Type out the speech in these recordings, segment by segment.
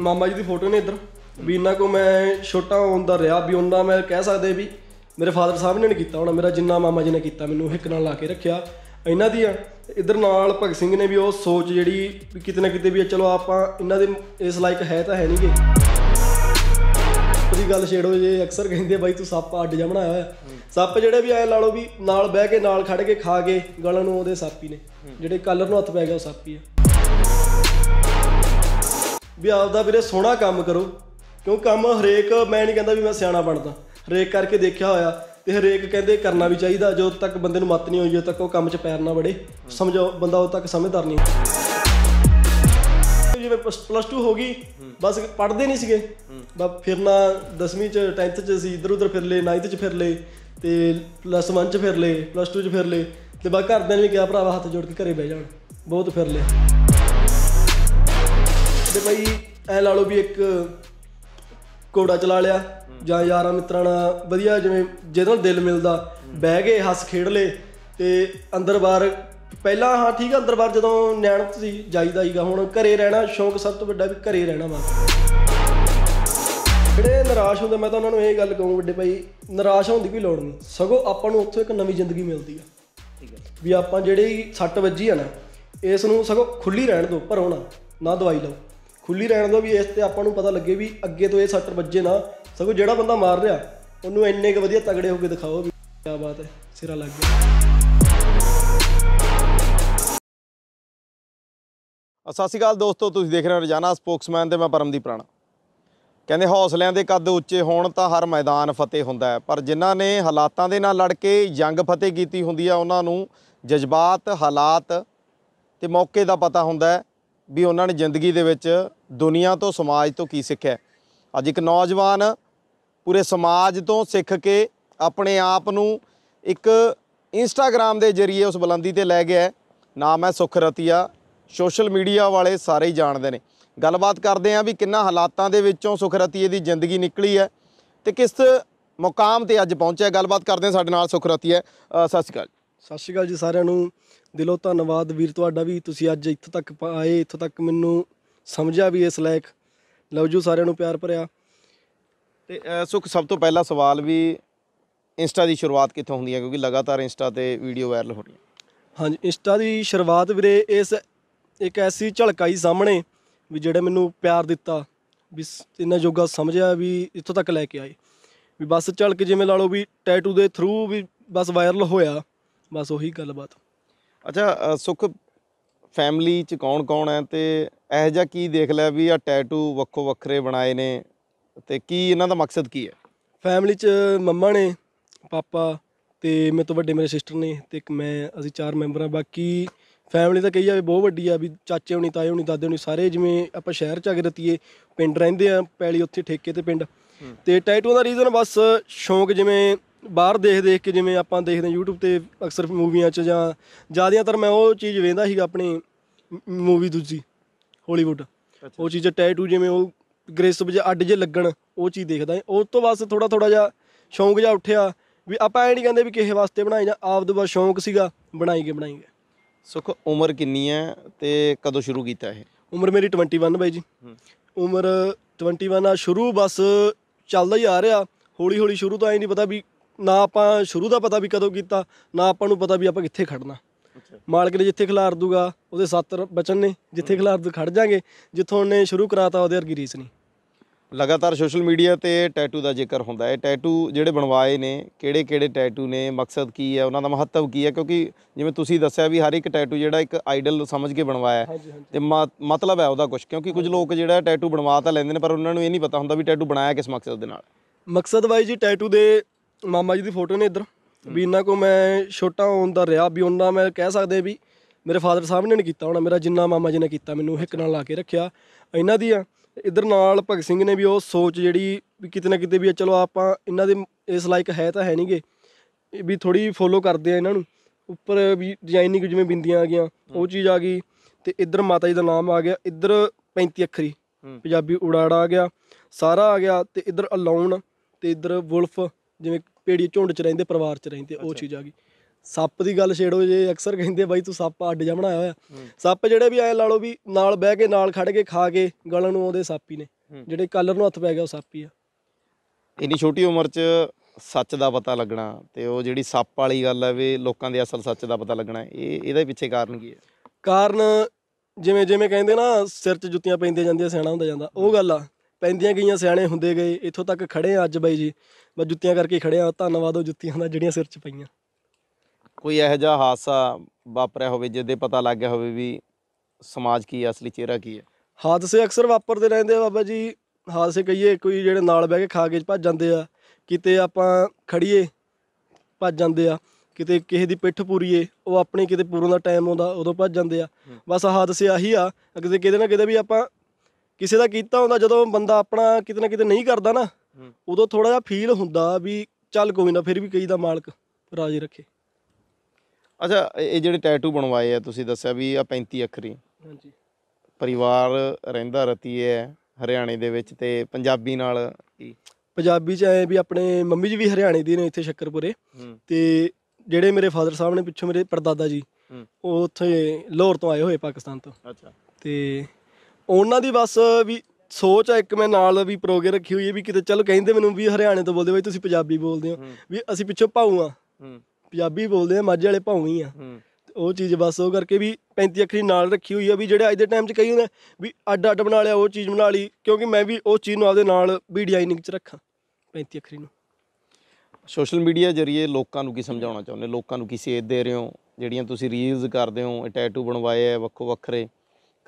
ਮਾਮਾ ਜੀ ਦੀ ਫੋਟੋ ਨੇ ਇੱਧਰ ਵੀ ਇਹਨਾਂ ਕੋ ਮੈਂ ਛੋਟਾ ਹੁੰਦਾ ਰਿਹਾ ਵੀ ਉਹਨਾਂ ਮੈਂ ਕਹਿ ਸਕਦੇ ਵੀ ਮੇਰੇ ਫਾਦਰ ਸਾਹਿਬ ਨੇ ਨਹੀਂ ਕੀਤਾ ਹੋਣਾ ਮੇਰਾ ਜਿੰਨਾ ਮਾਮਾ ਜੀ ਨੇ ਕੀਤਾ ਮੈਨੂੰ ਇੱਕ ਨਾਲ ਲਾ ਕੇ ਰੱਖਿਆ ਇਹਨਾਂ ਦੀ ਆ ਇਧਰ ਨਾਲ ਭਗਤ ਸਿੰਘ ਨੇ ਵੀ ਉਹ ਸੋਚ ਜਿਹੜੀ ਕਿਤੇ ਨਾ ਕਿਤੇ ਵੀ ਚਲੋ ਆਪਾਂ ਇਹਨਾਂ ਦੇ ਇਸ ਲਾਇਕ ਹੈ ਤਾਂ ਹੈ ਨਹੀਂਗੇ ਪੂਰੀ ਗੱਲ ਛੇੜੋ ਜੇ ਅਕਸਰ ਕਹਿੰਦੇ ਬਾਈ ਤੂੰ ਸੱਪ ਅੱਡ ਜਾ ਬਣਾਇਆ ਹੋਇਆ ਸੱਪ ਜਿਹੜੇ ਵੀ ਐ ਲਾ ਲਓ ਵੀ ਨਾਲ ਬਹਿ ਕੇ ਨਾਲ ਖੜ ਕੇ ਖਾ ਕੇ ਗਲਣ ਨੂੰ ਉਹਦੇ ਸੱਪ ਹੀ ਨੇ ਜਿਹੜੇ ਕਲਰ ਨੂੰ ਹੱਥ ਪੈ ਗਿਆ ਉਹ ਸੱਪ ਹੀ ਆ ਵੀ ਆਪਦਾ ਵੀਰੇ ਸੋਹਣਾ ਕੰਮ ਕਰੋ ਕਿਉਂ ਕੰਮ ਹਰੇਕ ਮੈਂ ਨਹੀਂ ਕਹਿੰਦਾ ਵੀ ਮੈਂ ਸਿਆਣਾ ਬਣਦਾ ਹਰੇਕ ਕਰਕੇ ਦੇਖਿਆ ਹੋਇਆ ਤੇ ਹਰੇਕ ਕਹਿੰਦੇ ਕਰਨਾ ਵੀ ਚਾਹੀਦਾ ਜਦੋਂ ਤੱਕ ਬੰਦੇ ਨੂੰ ਮਤ ਨਹੀਂ ਹੋਈ ਜਦੋਂ ਤੱਕ ਉਹ ਕੰਮ 'ਚ ਪੈਰ ਨਾ ਵੜੇ ਸਮਝੋ ਬੰਦਾ ਉਹ ਤੱਕ ਸਮਝਦਾਰ ਨਹੀਂ ਜਿਵੇਂ ਪਲੱਸ 2 ਹੋ ਗਈ ਬਸ ਪੜਦੇ ਨਹੀਂ ਸੀਗੇ ਬਸ ਫਿਰਨਾ 10ਵੀਂ 'ਚ 10th 'ਚ ਸੀ ਇਧਰ ਉਧਰ ਫਿਰ ਲਏ 9th 'ਚ ਫਿਰ ਲਏ ਤੇ ਪਲੱਸ 1 'ਚ ਫਿਰ ਲਏ ਪਲੱਸ 2 'ਚ ਫਿਰ ਲਏ ਤੇ ਬਾ ਘਰਦਿਆਂ ਨੇ ਵੀ ਕਿਹਾ ਭਰਾਵਾ ਹੱਥ ਜੋੜ ਕੇ ਘਰੇ ਬਹਿ ਜਾਣ ਬਹੁਤ ਫਿਰ ਲਏ ਤੇ ਭਾਈ ਐ ਲਾ ਲਓ ਵੀ ਇੱਕ ਕੋੜਾ ਚਲਾ ਲਿਆ ਜਾਂ ਯਾਰਾਂ ਮਿੱਤਰਾਂ ਨਾਲ ਵਧੀਆ ਜਿਵੇਂ ਜਿਹਦੇ ਨਾਲ ਦਿਲ ਮਿਲਦਾ ਬਹਿ ਗਏ ਹੱਸ ਖੇਡ ਲੇ ਤੇ ਅੰਦਰ ਬਾਹਰ ਪਹਿਲਾਂ ਹਾਂ ਠੀਕ ਆ ਅੰਦਰ ਬਾਹਰ ਜਦੋਂ ਨਿਆਣਤ ਸੀ ਜਾਈਦਾ ਹੀਗਾ ਹੁਣ ਘਰੇ ਰਹਿਣਾ ਸ਼ੌਂਕ ਸਭ ਤੋਂ ਵੱਡਾ ਵੀ ਘਰੇ ਰਹਿਣਾ ਵਾ ਜਿਹੜੇ ਨਿਰਾਸ਼ ਹੁੰਦੇ ਮੈਂ ਤਾਂ ਉਹਨਾਂ ਨੂੰ ਇਹ ਗੱਲ ਕਹੂੰ ਵੱਡੇ ਭਾਈ ਨਿਰਾਸ਼ ਹੋਣ ਦੀ ਕੋਈ ਲੋੜ ਨਹੀਂ ਸਗੋਂ ਆਪਾਂ ਨੂੰ ਉੱਥੋਂ ਇੱਕ ਨਵੀਂ ਜ਼ਿੰਦਗੀ ਮਿਲਦੀ ਆ ਠੀਕ ਹੈ ਵੀ ਆਪਾਂ ਜਿਹੜੀ 6 ਵਜੇ ਆ ਨਾ ਇਸ ਨੂੰ ਸਗੋਂ ਖੁੱਲੀ ਰਹਿਣ ਦਿਓ ਪਰ ਨਾ ਨਾ ਦਵਾਈ ਲਓ ਖੁੱਲੀ ਰਹਿਣ ਦਾ ਵੀ ਇਸ ਤੇ ਆਪਾਂ ਨੂੰ ਪਤਾ ਲੱਗੇ ਵੀ ਅੱਗੇ ਤੋਂ ਇਹ ਸੱਟ ਵੱਜੇ ਨਾ ਸਗੋ ਜਿਹੜਾ ਬੰਦਾ ਮਾਰ ਰਿਹਾ ਉਹਨੂੰ ਇੰਨੇ ਕ ਵਧੀਆ ਤਗੜੇ ਹੋ ਕੇ ਦਿਖਾਓ ਵੀ ਕੀ ਬਾਤ ਹੈ ਸਿਰਾ ਲੱਗ ਗਿਆ ਸਤਿ ਸ਼੍ਰੀ ਦੋਸਤੋ ਤੁਸੀਂ ਦੇਖ ਰਹੇ ਹੋ ਰਜਾਨਾ ਸਪੋਕਸਮੈਨ ਤੇ ਮੈਂ ਪਰਮਦੀਪ ਰਾਣਾ ਕਹਿੰਦੇ ਹੌਸਲਿਆਂ ਦੇ ਕੱਦ ਉੱਚੇ ਹੋਣ ਤਾਂ ਹਰ ਮੈਦਾਨ ਫਤਿਹ ਹੁੰਦਾ ਪਰ ਜਿਨ੍ਹਾਂ ਨੇ ਹਾਲਾਤਾਂ ਦੇ ਨਾਲ ਲੜ ਕੇ ਜੰਗ ਫਤਿਹ ਕੀਤੀ ਹੁੰਦੀ ਆ ਉਹਨਾਂ ਨੂੰ ਜਜ਼ਬਾਤ ਹਾਲਾਤ ਤੇ ਮੌਕੇ ਦਾ ਪਤਾ ਹੁੰਦਾ ਹੈ ਵੀ ਉਹਨਾਂ ਨੇ ਜ਼ਿੰਦਗੀ ਦੇ ਵਿੱਚ ਦੁਨੀਆ ਤੋਂ ਸਮਾਜ ਤੋਂ ਕੀ ਸਿੱਖਿਆ ਅੱਜ ਇੱਕ ਨੌਜਵਾਨ ਪੂਰੇ ਸਮਾਜ ਤੋਂ ਸਿੱਖ ਕੇ ਆਪਣੇ ਆਪ ਨੂੰ ਇੱਕ ਇੰਸਟਾਗ੍ਰam ਦੇ ਜ਼ਰੀਏ ਉਸ ਬੁਲੰਦੀ ਤੇ ਲੈ ਗਿਆ ਨਾਮ ਹੈ ਸੁਖ ਰਤੀਆ ਸੋਸ਼ਲ ਮੀਡੀਆ ਵਾਲੇ ਸਾਰੇ ਹੀ ਜਾਣਦੇ ਨੇ ਗੱਲਬਾਤ ਕਰਦੇ ਆਂ ਵੀ ਕਿੰਨਾ ਹਾਲਾਤਾਂ ਦੇ ਵਿੱਚੋਂ ਸੁਖ ਰਤੀਏ ਦੀ ਜ਼ਿੰਦਗੀ ਨਿਕਲੀ ਹੈ ਤੇ ਕਿਸ ਮੁਕਾਮ ਤੇ ਅੱਜ ਪਹੁੰਚਿਆ ਗੱਲਬਾਤ ਕਰਦੇ ਆਂ ਸਾਡੇ ਨਾਲ ਸੁਖ ਰਤੀਆ ਸਤਿ ਸ਼੍ਰੀ ਅਕਾਲ ਸਤਿ ਸ਼੍ਰੀ ਅਕਾਲ ਜੀ ਸਾਰਿਆਂ ਨੂੰ ਦਿਲੋਂ ਧੰਨਵਾਦ ਵੀਰ ਤੁਹਾਡਾ ਵੀ ਤੁਸੀਂ ਅੱਜ ਇੱਥੇ ਤੱਕ ਆਏ ਇੱਥੋਂ ਤੱਕ ਮੈਨੂੰ ਸਮਝਿਆ ਵੀ ਇਸ ਲਾਇਕ ਲਵ ਜੂ ਸਾਰਿਆਂ ਨੂੰ ਪਿਆਰ ਭਰਿਆ ਤੇ ਸੁਖ ਸਭ ਤੋਂ ਪਹਿਲਾ ਸਵਾਲ ਵੀ ਇੰਸਟਾ ਦੀ ਸ਼ੁਰੂਆਤ ਕਿੱਥੋਂ ਹੁੰਦੀ ਹੈ ਕਿਉਂਕਿ ਲਗਾਤਾਰ ਇੰਸਟਾ ਤੇ ਵੀਡੀਓ ਵਾਇਰਲ ਹੋ ਰਹੀ ਹੈ ਹਾਂਜੀ ਇੰਸਟਾ ਦੀ ਸ਼ੁਰੂਆਤ ਵੀਰੇ ਇਸ ਇੱਕ ਐਸੀ ਝਲਕਾਈ ਸਾਹਮਣੇ ਵੀ ਜਿਹੜੇ ਮੈਨੂੰ ਪਿਆਰ ਦਿੱਤਾ ਵੀ ਇਹਨਾਂ ਜੋਗਾ ਸਮਝਿਆ ਵੀ ਇੱਥੋਂ ਤੱਕ ਲੈ ਕੇ ਆਏ ਵੀ ਬਸ ਝਲਕ ਜਿਵੇਂ ਲਾ ਲਓ ਵੀ ਟੈਟੂ ਦੇ ਥਰੂ ਵੀ ਬਸ ਵਾਇਰਲ ਹੋਇਆ ਬਸ ਉਹੀ ਗੱਲਬਾਤ ਅੱਛਾ ਸੁਖ ਫੈਮਿਲੀ ਚ ਕੌਣ ਕੌਣ ਹੈ ਤੇ ਇਹ ਜਾ ਕੀ ਦੇਖ ਲਿਆ ਵੀ ਆ ਟੈਟੂ ਵੱਖੋ ਵੱਖਰੇ ਬਣਾਏ ਨੇ ਤੇ ਕੀ ਇਹਨਾਂ ਦਾ ਮਕਸਦ ਕੀ ਹੈ ਫੈਮਿਲੀ ਚ ਮੰਮਾ ਨੇ ਪਾਪਾ ਤੇ ਮੇਰੇ ਤੋਂ ਵੱਡੇ ਮੇਰੇ ਸਿਸਟਰ ਨੇ ਤੇ ਇੱਕ ਮੈਂ ਅਸੀਂ ਚਾਰ ਮੈਂਬਰ ਆ ਬਾਕੀ ਫੈਮਿਲੀ ਤਾਂ ਕਹੀ ਜਾਵੇ ਬਹੁਤ ਵੱਡੀ ਆ ਵੀ ਚਾਚੇ ਹੁਣੀ ਤਾਏ ਹੁਣੀ ਦਾਦੇ ਹੁਣੀ ਸਾਰੇ ਜਿਵੇਂ ਆਪਾਂ ਸ਼ਹਿਰ ਚ ਆ ਕੇ ਰਤੀਏ ਪਿੰਡ ਰਹਿੰਦੇ ਆ ਪੈਲੀ ਉੱਥੇ ਠੇਕੇ ਤੇ ਪਿੰਡ ਤੇ ਟੈਟੂਆਂ ਦਾ ਰੀਜ਼ਨ ਬਸ ਸ਼ੌਂਕ ਜਿਵੇਂ ਬਾਹਰ ਦੇਖ ਦੇਖ ਕੇ ਜਿਵੇਂ ਆਪਾਂ ਦੇਖਦੇ YouTube ਤੇ ਅਕਸਰ ਮੂਵੀਆਂ 'ਚ ਜਾਂ ਜ਼ਿਆਦਾਤਰ ਮੈਂ ਉਹ ਚੀਜ਼ ਵੇਖਦਾ ਸੀਗਾ ਆਪਣੀ ਮੂਵੀ ਦੂਜੀ ਹਾਲੀਵੁੱਡ ਉਹ ਚੀਜ਼ ਟੈਟੂ ਜਿਵੇਂ ਉਹ ਗ੍ਰੇਸਬ ਜਿਹਾ ਅੱਡ ਜੇ ਲੱਗਣ ਉਹ ਚੀਜ਼ ਦੇਖਦਾ ਉਸ ਤੋਂ ਬਾਅਦ ਥੋੜਾ ਥੋੜਾ ਜਿਹਾ ਸ਼ੌਂਕ ਜਿਹਾ ਉੱਠਿਆ ਵੀ ਆਪਾਂ ਐ ਨਹੀਂ ਕਹਿੰਦੇ ਵੀ ਕਿਸੇ ਵਾਸਤੇ ਬਣਾਏ ਜਾਂ ਆਪ ਦੇ ਬਸ ਸ਼ੌਂਕ ਸੀਗਾ ਬਣਾਈ ਗਏ ਬਣਾਈ ਗਏ ਸੁਖ ਉਮਰ ਕਿੰਨੀ ਹੈ ਤੇ ਕਦੋਂ ਸ਼ੁਰੂ ਕੀਤਾ ਇਹ ਉਮਰ ਮੇਰੀ 21 ਬਾਈ ਜੀ ਉਮਰ 21 ਆ ਸ਼ੁਰੂ ਬਸ ਚੱਲਦਾ ਹੀ ਆ ਰਿਹਾ ਹੌਲੀ ਹੌਲੀ ਸ਼ੁਰੂ ਤੋਂ ਐ ਨਹੀਂ ਪਤਾ ਵੀ ਨਾ ਆਪਾਂ ਸ਼ੁਰੂ ਦਾ ਪਤਾ ਵੀ ਕਦੋਂ ਕੀਤਾ ਨਾ ਆਪਾਂ ਨੂੰ ਪਤਾ ਵੀ ਆਪਾਂ ਕਿੱਥੇ ਖੜਨਾ ਮਾਲਕ ਨੇ ਜਿੱਥੇ ਖਿਲਾਰ ਦੂਗਾ ਉਹਦੇ ਸੱਤ ਬਚਨ ਨੇ ਜਿੱਥੇ ਖਿਲਾਰ ਦੂ ਖੜ ਜਾਗੇ ਜਿੱਥੋਂ ਉਹਨੇ ਸ਼ੁਰੂ ਕਰਾਤਾ ਉਹਦੇ ਅਰਗੀ ਰੀਸ ਨਹੀਂ ਲਗਾਤਾਰ ਸੋਸ਼ਲ ਮੀਡੀਆ ਤੇ ਟੈਟੂ ਦਾ ਜ਼ਿਕਰ ਹੁੰਦਾ ਹੈ ਟੈਟੂ ਜਿਹੜੇ ਬਣਵਾਏ ਨੇ ਕਿਹੜੇ ਕਿਹੜੇ ਟੈਟੂ ਨੇ ਮਕਸਦ ਕੀ ਹੈ ਉਹਨਾਂ ਦਾ ਮਹੱਤਵ ਕੀ ਹੈ ਕਿਉਂਕਿ ਜਿਵੇਂ ਤੁਸੀਂ ਦੱਸਿਆ ਵੀ ਹਰ ਇੱਕ ਟੈਟੂ ਜਿਹੜਾ ਇੱਕ ਆਈਡਲ ਸਮਝ ਕੇ ਬਣਵਾਇਆ ਤੇ ਮਤਲਬ ਹੈ ਉਹਦਾ ਕੁਝ ਕਿਉਂਕਿ ਕੁਝ ਲੋਕ ਜਿਹੜਾ ਟੈਟੂ ਬਣਵਾ ਤਾਂ ਲੈਂਦੇ ਨੇ ਪਰ ਉਹਨਾਂ ਨੂੰ ਇਹ ਨਹੀਂ ਪਤਾ ਹੁੰਦਾ ਵੀ ਟੈਟੂ ਬਣਾਇਆ ਕਿਸ ਮਕਸਦ ਦੇ ਨਾਲ ਮਕਸਦ ਵਾਈ ਜੀ ਟੈਟੂ ਦੇ ਮਾਮਾ ਜੀ ਦੀ ਫੋਟੋ ਨੇ ਇੱਧਰ ਵੀ ਇੰਨਾ ਕੋ ਮੈਂ ਛੋਟਾ ਹੋਣ ਦਾ ਰਿਹਾ ਵੀ ਉਹਨਾਂ ਮੈਂ ਕਹਿ ਸਕਦੇ ਵੀ ਮੇਰੇ ਫਾਦਰ ਸਾਹਿਬ ਨੇ ਨਹੀਂ ਕੀਤਾ ਹੋਣਾ ਮੇਰਾ ਜਿੰਨਾ ਮਾਮਾ ਜੀ ਨੇ ਕੀਤਾ ਮੈਨੂੰ ਹਿੱਕ ਨਾਲ ਲਾ ਕੇ ਰੱਖਿਆ ਇਹਨਾਂ ਦੀ ਆ ਇਧਰ ਨਾਲ ਭਗਤ ਸਿੰਘ ਨੇ ਵੀ ਉਹ ਸੋਚ ਜਿਹੜੀ ਕਿਤੇ ਨਾ ਕਿਤੇ ਵੀ ਚਲੋ ਆਪਾਂ ਇਹਨਾਂ ਦੇ ਇਸ ਲਾਇਕ ਹੈ ਤਾਂ ਹੈ ਨਹੀਂਗੇ ਵੀ ਥੋੜੀ ਫੋਲੋ ਕਰਦੇ ਆ ਇਹਨਾਂ ਨੂੰ ਉੱਪਰ ਵੀ ਡਿਜ਼ਾਈਨਿੰਗ ਜਿਵੇਂ ਬਿੰਦੀਆਂ ਆ ਗਈਆਂ ਉਹ ਚੀਜ਼ ਆ ਗਈ ਤੇ ਇੱਧਰ ਮਾਤਾ ਜੀ ਦਾ ਨਾਮ ਆ ਗਿਆ ਇੱਧਰ 35 ਅੱਖਰੀ ਪੰਜਾਬੀ ਉੜਾੜਾ ਆ ਗਿਆ ਸਾਰਾ ਆ ਗਿਆ ਤੇ ਇੱਧਰ ਅਲਾਉਣ ਤੇ ਇੱਧਰ ਵੁਲਫ ਜਿਵੇਂ ਪੇੜੀ ਝੁੰਡ 'ਚ ਰਹਿੰਦੇ ਪਰਿਵਾਰ 'ਚ ਰਹਿੰਦੇ ਉਹ ਚੀਜ਼ ਆ ਗਈ ਸੱਪ ਦੀ ਗੱਲ ਛੇੜੋ ਜੇ ਅਕਸਰ ਕਹਿੰਦੇ ਬਾਈ ਤੂੰ ਸੱਪ ਅੱਡ ਜਾ ਬਣਾਇਆ ਹੋਇਆ ਸੱਪ ਜਿਹੜੇ ਵੀ ਐ ਲਾ ਲਓ ਵੀ ਨਾਲ ਬਹਿ ਕੇ ਨਾਲ ਖੜ ਕੇ ਖਾ ਕੇ ਗਲਣ ਨੂੰ ਆਉਂਦੇ ਸੱਪ ਹੀ ਨੇ ਜਿਹੜੇ ਕਲਰ ਨੂੰ ਹੱਥ ਪੈ ਗਿਆ ਉਹ ਸੱਪ ਹੀ ਆ ਇੰਨੀ ਛੋਟੀ ਉਮਰ 'ਚ ਸੱਚ ਦਾ ਪਤਾ ਲੱਗਣਾ ਤੇ ਉਹ ਜਿਹੜੀ ਸੱਪ ਵਾਲੀ ਗੱਲ ਹੈ ਵੀ ਲੋਕਾਂ ਦੇ ਅਸਲ ਸੱਚ ਦਾ ਪਤਾ ਲੱਗਣਾ ਇਹ ਇਹਦੇ ਪਿੱਛੇ ਕਾਰਨ ਕੀ ਹੈ ਕਾਰਨ ਜਿਵੇਂ ਜਿਵੇਂ ਕਹਿੰਦੇ ਨਾ ਸਿਰ 'ਚ ਜੁੱਤੀਆਂ ਪੈਂਦੀਆਂ ਜਾਂਦੀਆਂ ਸਿਆਣਾ ਹੁੰਦਾ ਜਾਂਦਾ ਉਹ ਗੱਲ ਆ ਪੈਂਦੀਆਂ ਗਈਆਂ ਸਿਆਣੇ ਹੁੰਦੇ ਗਏ ਇੱਥੋਂ ਤੱਕ ਖੜੇ ਆ ਅੱਜ ਬਾਈ ਜੀ ਮੈਂ ਜੁੱਤੀਆਂ ਕਰਕੇ ਖੜਿਆ ਧੰਨਵਾਦ ਉਹ ਜੁੱਤੀਆਂ ਦਾ ਜਿਹੜੀਆਂ ਸਿਰ 'ਚ ਪਈਆਂ ਕੋਈ ਇਹੋ ਜਿਹਾ ਹਾਦਸਾ ਵਾਪਰਿਆ ਹੋਵੇ ਜਿਹਦੇ ਪਤਾ ਲੱਗ ਗਿਆ ਹੋਵੇ ਵੀ ਸਮਾਜ ਕੀ ਅਸਲੀ ਚਿਹਰਾ ਕੀ ਹੈ ਹਾਦਸੇ ਅਕਸਰ ਵਾਪਰਦੇ ਰਹਿੰਦੇ ਆ ਬਾਬਾ ਜੀ ਹਾਦਸੇ ਕਹੀਏ ਕੋਈ ਜਿਹੜੇ ਨਾਲ ਬਹਿ ਕੇ ਖਾ ਕੇ ਭੱਜ ਜਾਂਦੇ ਆ ਕਿਤੇ ਆਪਾਂ ਖੜੀਏ ਭੱਜ ਜਾਂਦੇ ਆ ਕਿਤੇ ਕਿਸੇ ਦੀ ਪਿੱਠ ਪੂਰੀਏ ਉਹ ਆਪਣੇ ਕਿਤੇ ਪੂਰਨ ਦਾ ਟਾਈਮ ਆਉਂਦਾ ਉਦੋਂ ਭੱਜ ਜਾਂਦੇ ਆ ਬਸ ਹਾਦਸੇ ਆਹੀ ਆ ਕਿਤੇ ਕਿਤੇ ਨਾ ਕਿਤੇ ਵੀ ਆਪਾਂ ਕਿਸੇ ਦਾ ਕੀਤਾ ਹੁੰਦਾ ਜਦੋਂ ਬੰਦਾ ਆਪਣਾ ਕਿਤੇ ਨਾ ਕਿਤੇ ਨਹੀਂ ਕਰਦਾ ਨਾ ਉਦੋਂ ਥੋੜਾ ਜਿਹਾ ਫੀਲ ਹੁੰਦਾ ਵੀ ਚੱਲ ਕੋਈ ਨਾ ਫਿਰ ਵੀ ਕਈ ਦਾ ਮਾਲਕ ਰਾਜੀ ਰੱਖੇ ਅੱਛਾ ਇਹ ਜਿਹੜੇ ਟੈਟੂ ਬਣਵਾਏ ਆ ਤੁਸੀਂ ਦੱਸਿਆ ਵੀ ਆ 35 ਅੱਖਰੀ ਹਾਂਜੀ ਪਰਿਵਾਰ ਰਹਿੰਦਾ ਰਤੀ ਹੈ ਹਰਿਆਣੇ ਦੇ ਵਿੱਚ ਤੇ ਪੰਜਾਬੀ ਨਾਲ ਪੰਜਾਬੀ ਚ ਐ ਵੀ ਆਪਣੇ ਮੰਮੀ ਜੀ ਵੀ ਹਰਿਆਣੇ ਦੀ ਨੇ ਇੱਥੇ ਸ਼ੱਕਰਪੁਰੇ ਤੇ ਜਿਹੜੇ ਮੇਰੇ ਫਾਦਰ ਸਾਹਿਬ ਨੇ ਪਿੱਛੋਂ ਮੇਰੇ ਪਰਦਾਦਾ ਜੀ ਉਹ ਉੱਥੇ ਲਾਹੌਰ ਤੋਂ ਆਏ ਹੋਏ ਪਾਕਿਸਤਾਨ ਤੋਂ ਅੱਛਾ ਤੇ ਉਹਨਾਂ ਦੀ ਬਸ ਵੀ ਸੋਚ ਆ ਇੱਕ ਮੈਂ ਨਾਲ ਵੀ ਪ੍ਰੋਗਰੇ ਰੱਖੀ ਹੋਈ ਹੈ ਵੀ ਕਿਤੇ ਚਲੋ ਕਹਿੰਦੇ ਮੈਨੂੰ ਵੀ ਹਰਿਆਣੇ ਤੋਂ ਬੋਲਦੇ ਬਾਈ ਤੁਸੀਂ ਪੰਜਾਬੀ ਬੋਲਦੇ ਹੋ ਵੀ ਅਸੀਂ ਪਿੱਛੋਂ ਪਾਉ ਆ ਪੰਜਾਬੀ ਬੋਲਦੇ ਆ ਮਾਝੇ ਵਾਲੇ ਭਾਊ ਹੀ ਆ ਉਹ ਚੀਜ਼ ਬਸ ਉਹ ਕਰਕੇ ਵੀ 35 ਅੱਖਰੀ ਨਾਲ ਰੱਖੀ ਹੋਈ ਆ ਵੀ ਜਿਹੜੇ ਅੱਜ ਦੇ ਟਾਈਮ 'ਚ ਕਈ ਹੁੰਦੇ ਵੀ ਅੱਡ ਅੱਡ ਬਣਾ ਲਿਆ ਉਹ ਚੀਜ਼ ਬਣਾ ਲਈ ਕਿਉਂਕਿ ਮੈਂ ਵੀ ਉਹ ਚੀਜ਼ ਨੂੰ ਆਪਦੇ ਨਾਲ ਵੀ ਡਿਜ਼ਾਈਨਿੰਗ 'ਚ ਰੱਖਾਂ 35 ਅੱਖਰੀ ਨੂੰ ਸੋਸ਼ਲ ਮੀਡੀਆ ਜਰੀਏ ਲੋਕਾਂ ਨੂੰ ਕੀ ਸਮਝਾਉਣਾ ਚਾਹੁੰਦੇ ਲੋਕਾਂ ਨੂੰ ਕੀ ਸੇਧ ਦੇ ਰਹੇ ਹੋ ਜਿਹੜੀਆਂ ਤੁਸੀਂ ਰੀਲਸ ਕਰਦੇ ਹੋ ਟੈਟੂ ਬਣਵਾਏ ਆ ਵੱਖੋ ਵੱਖਰੇ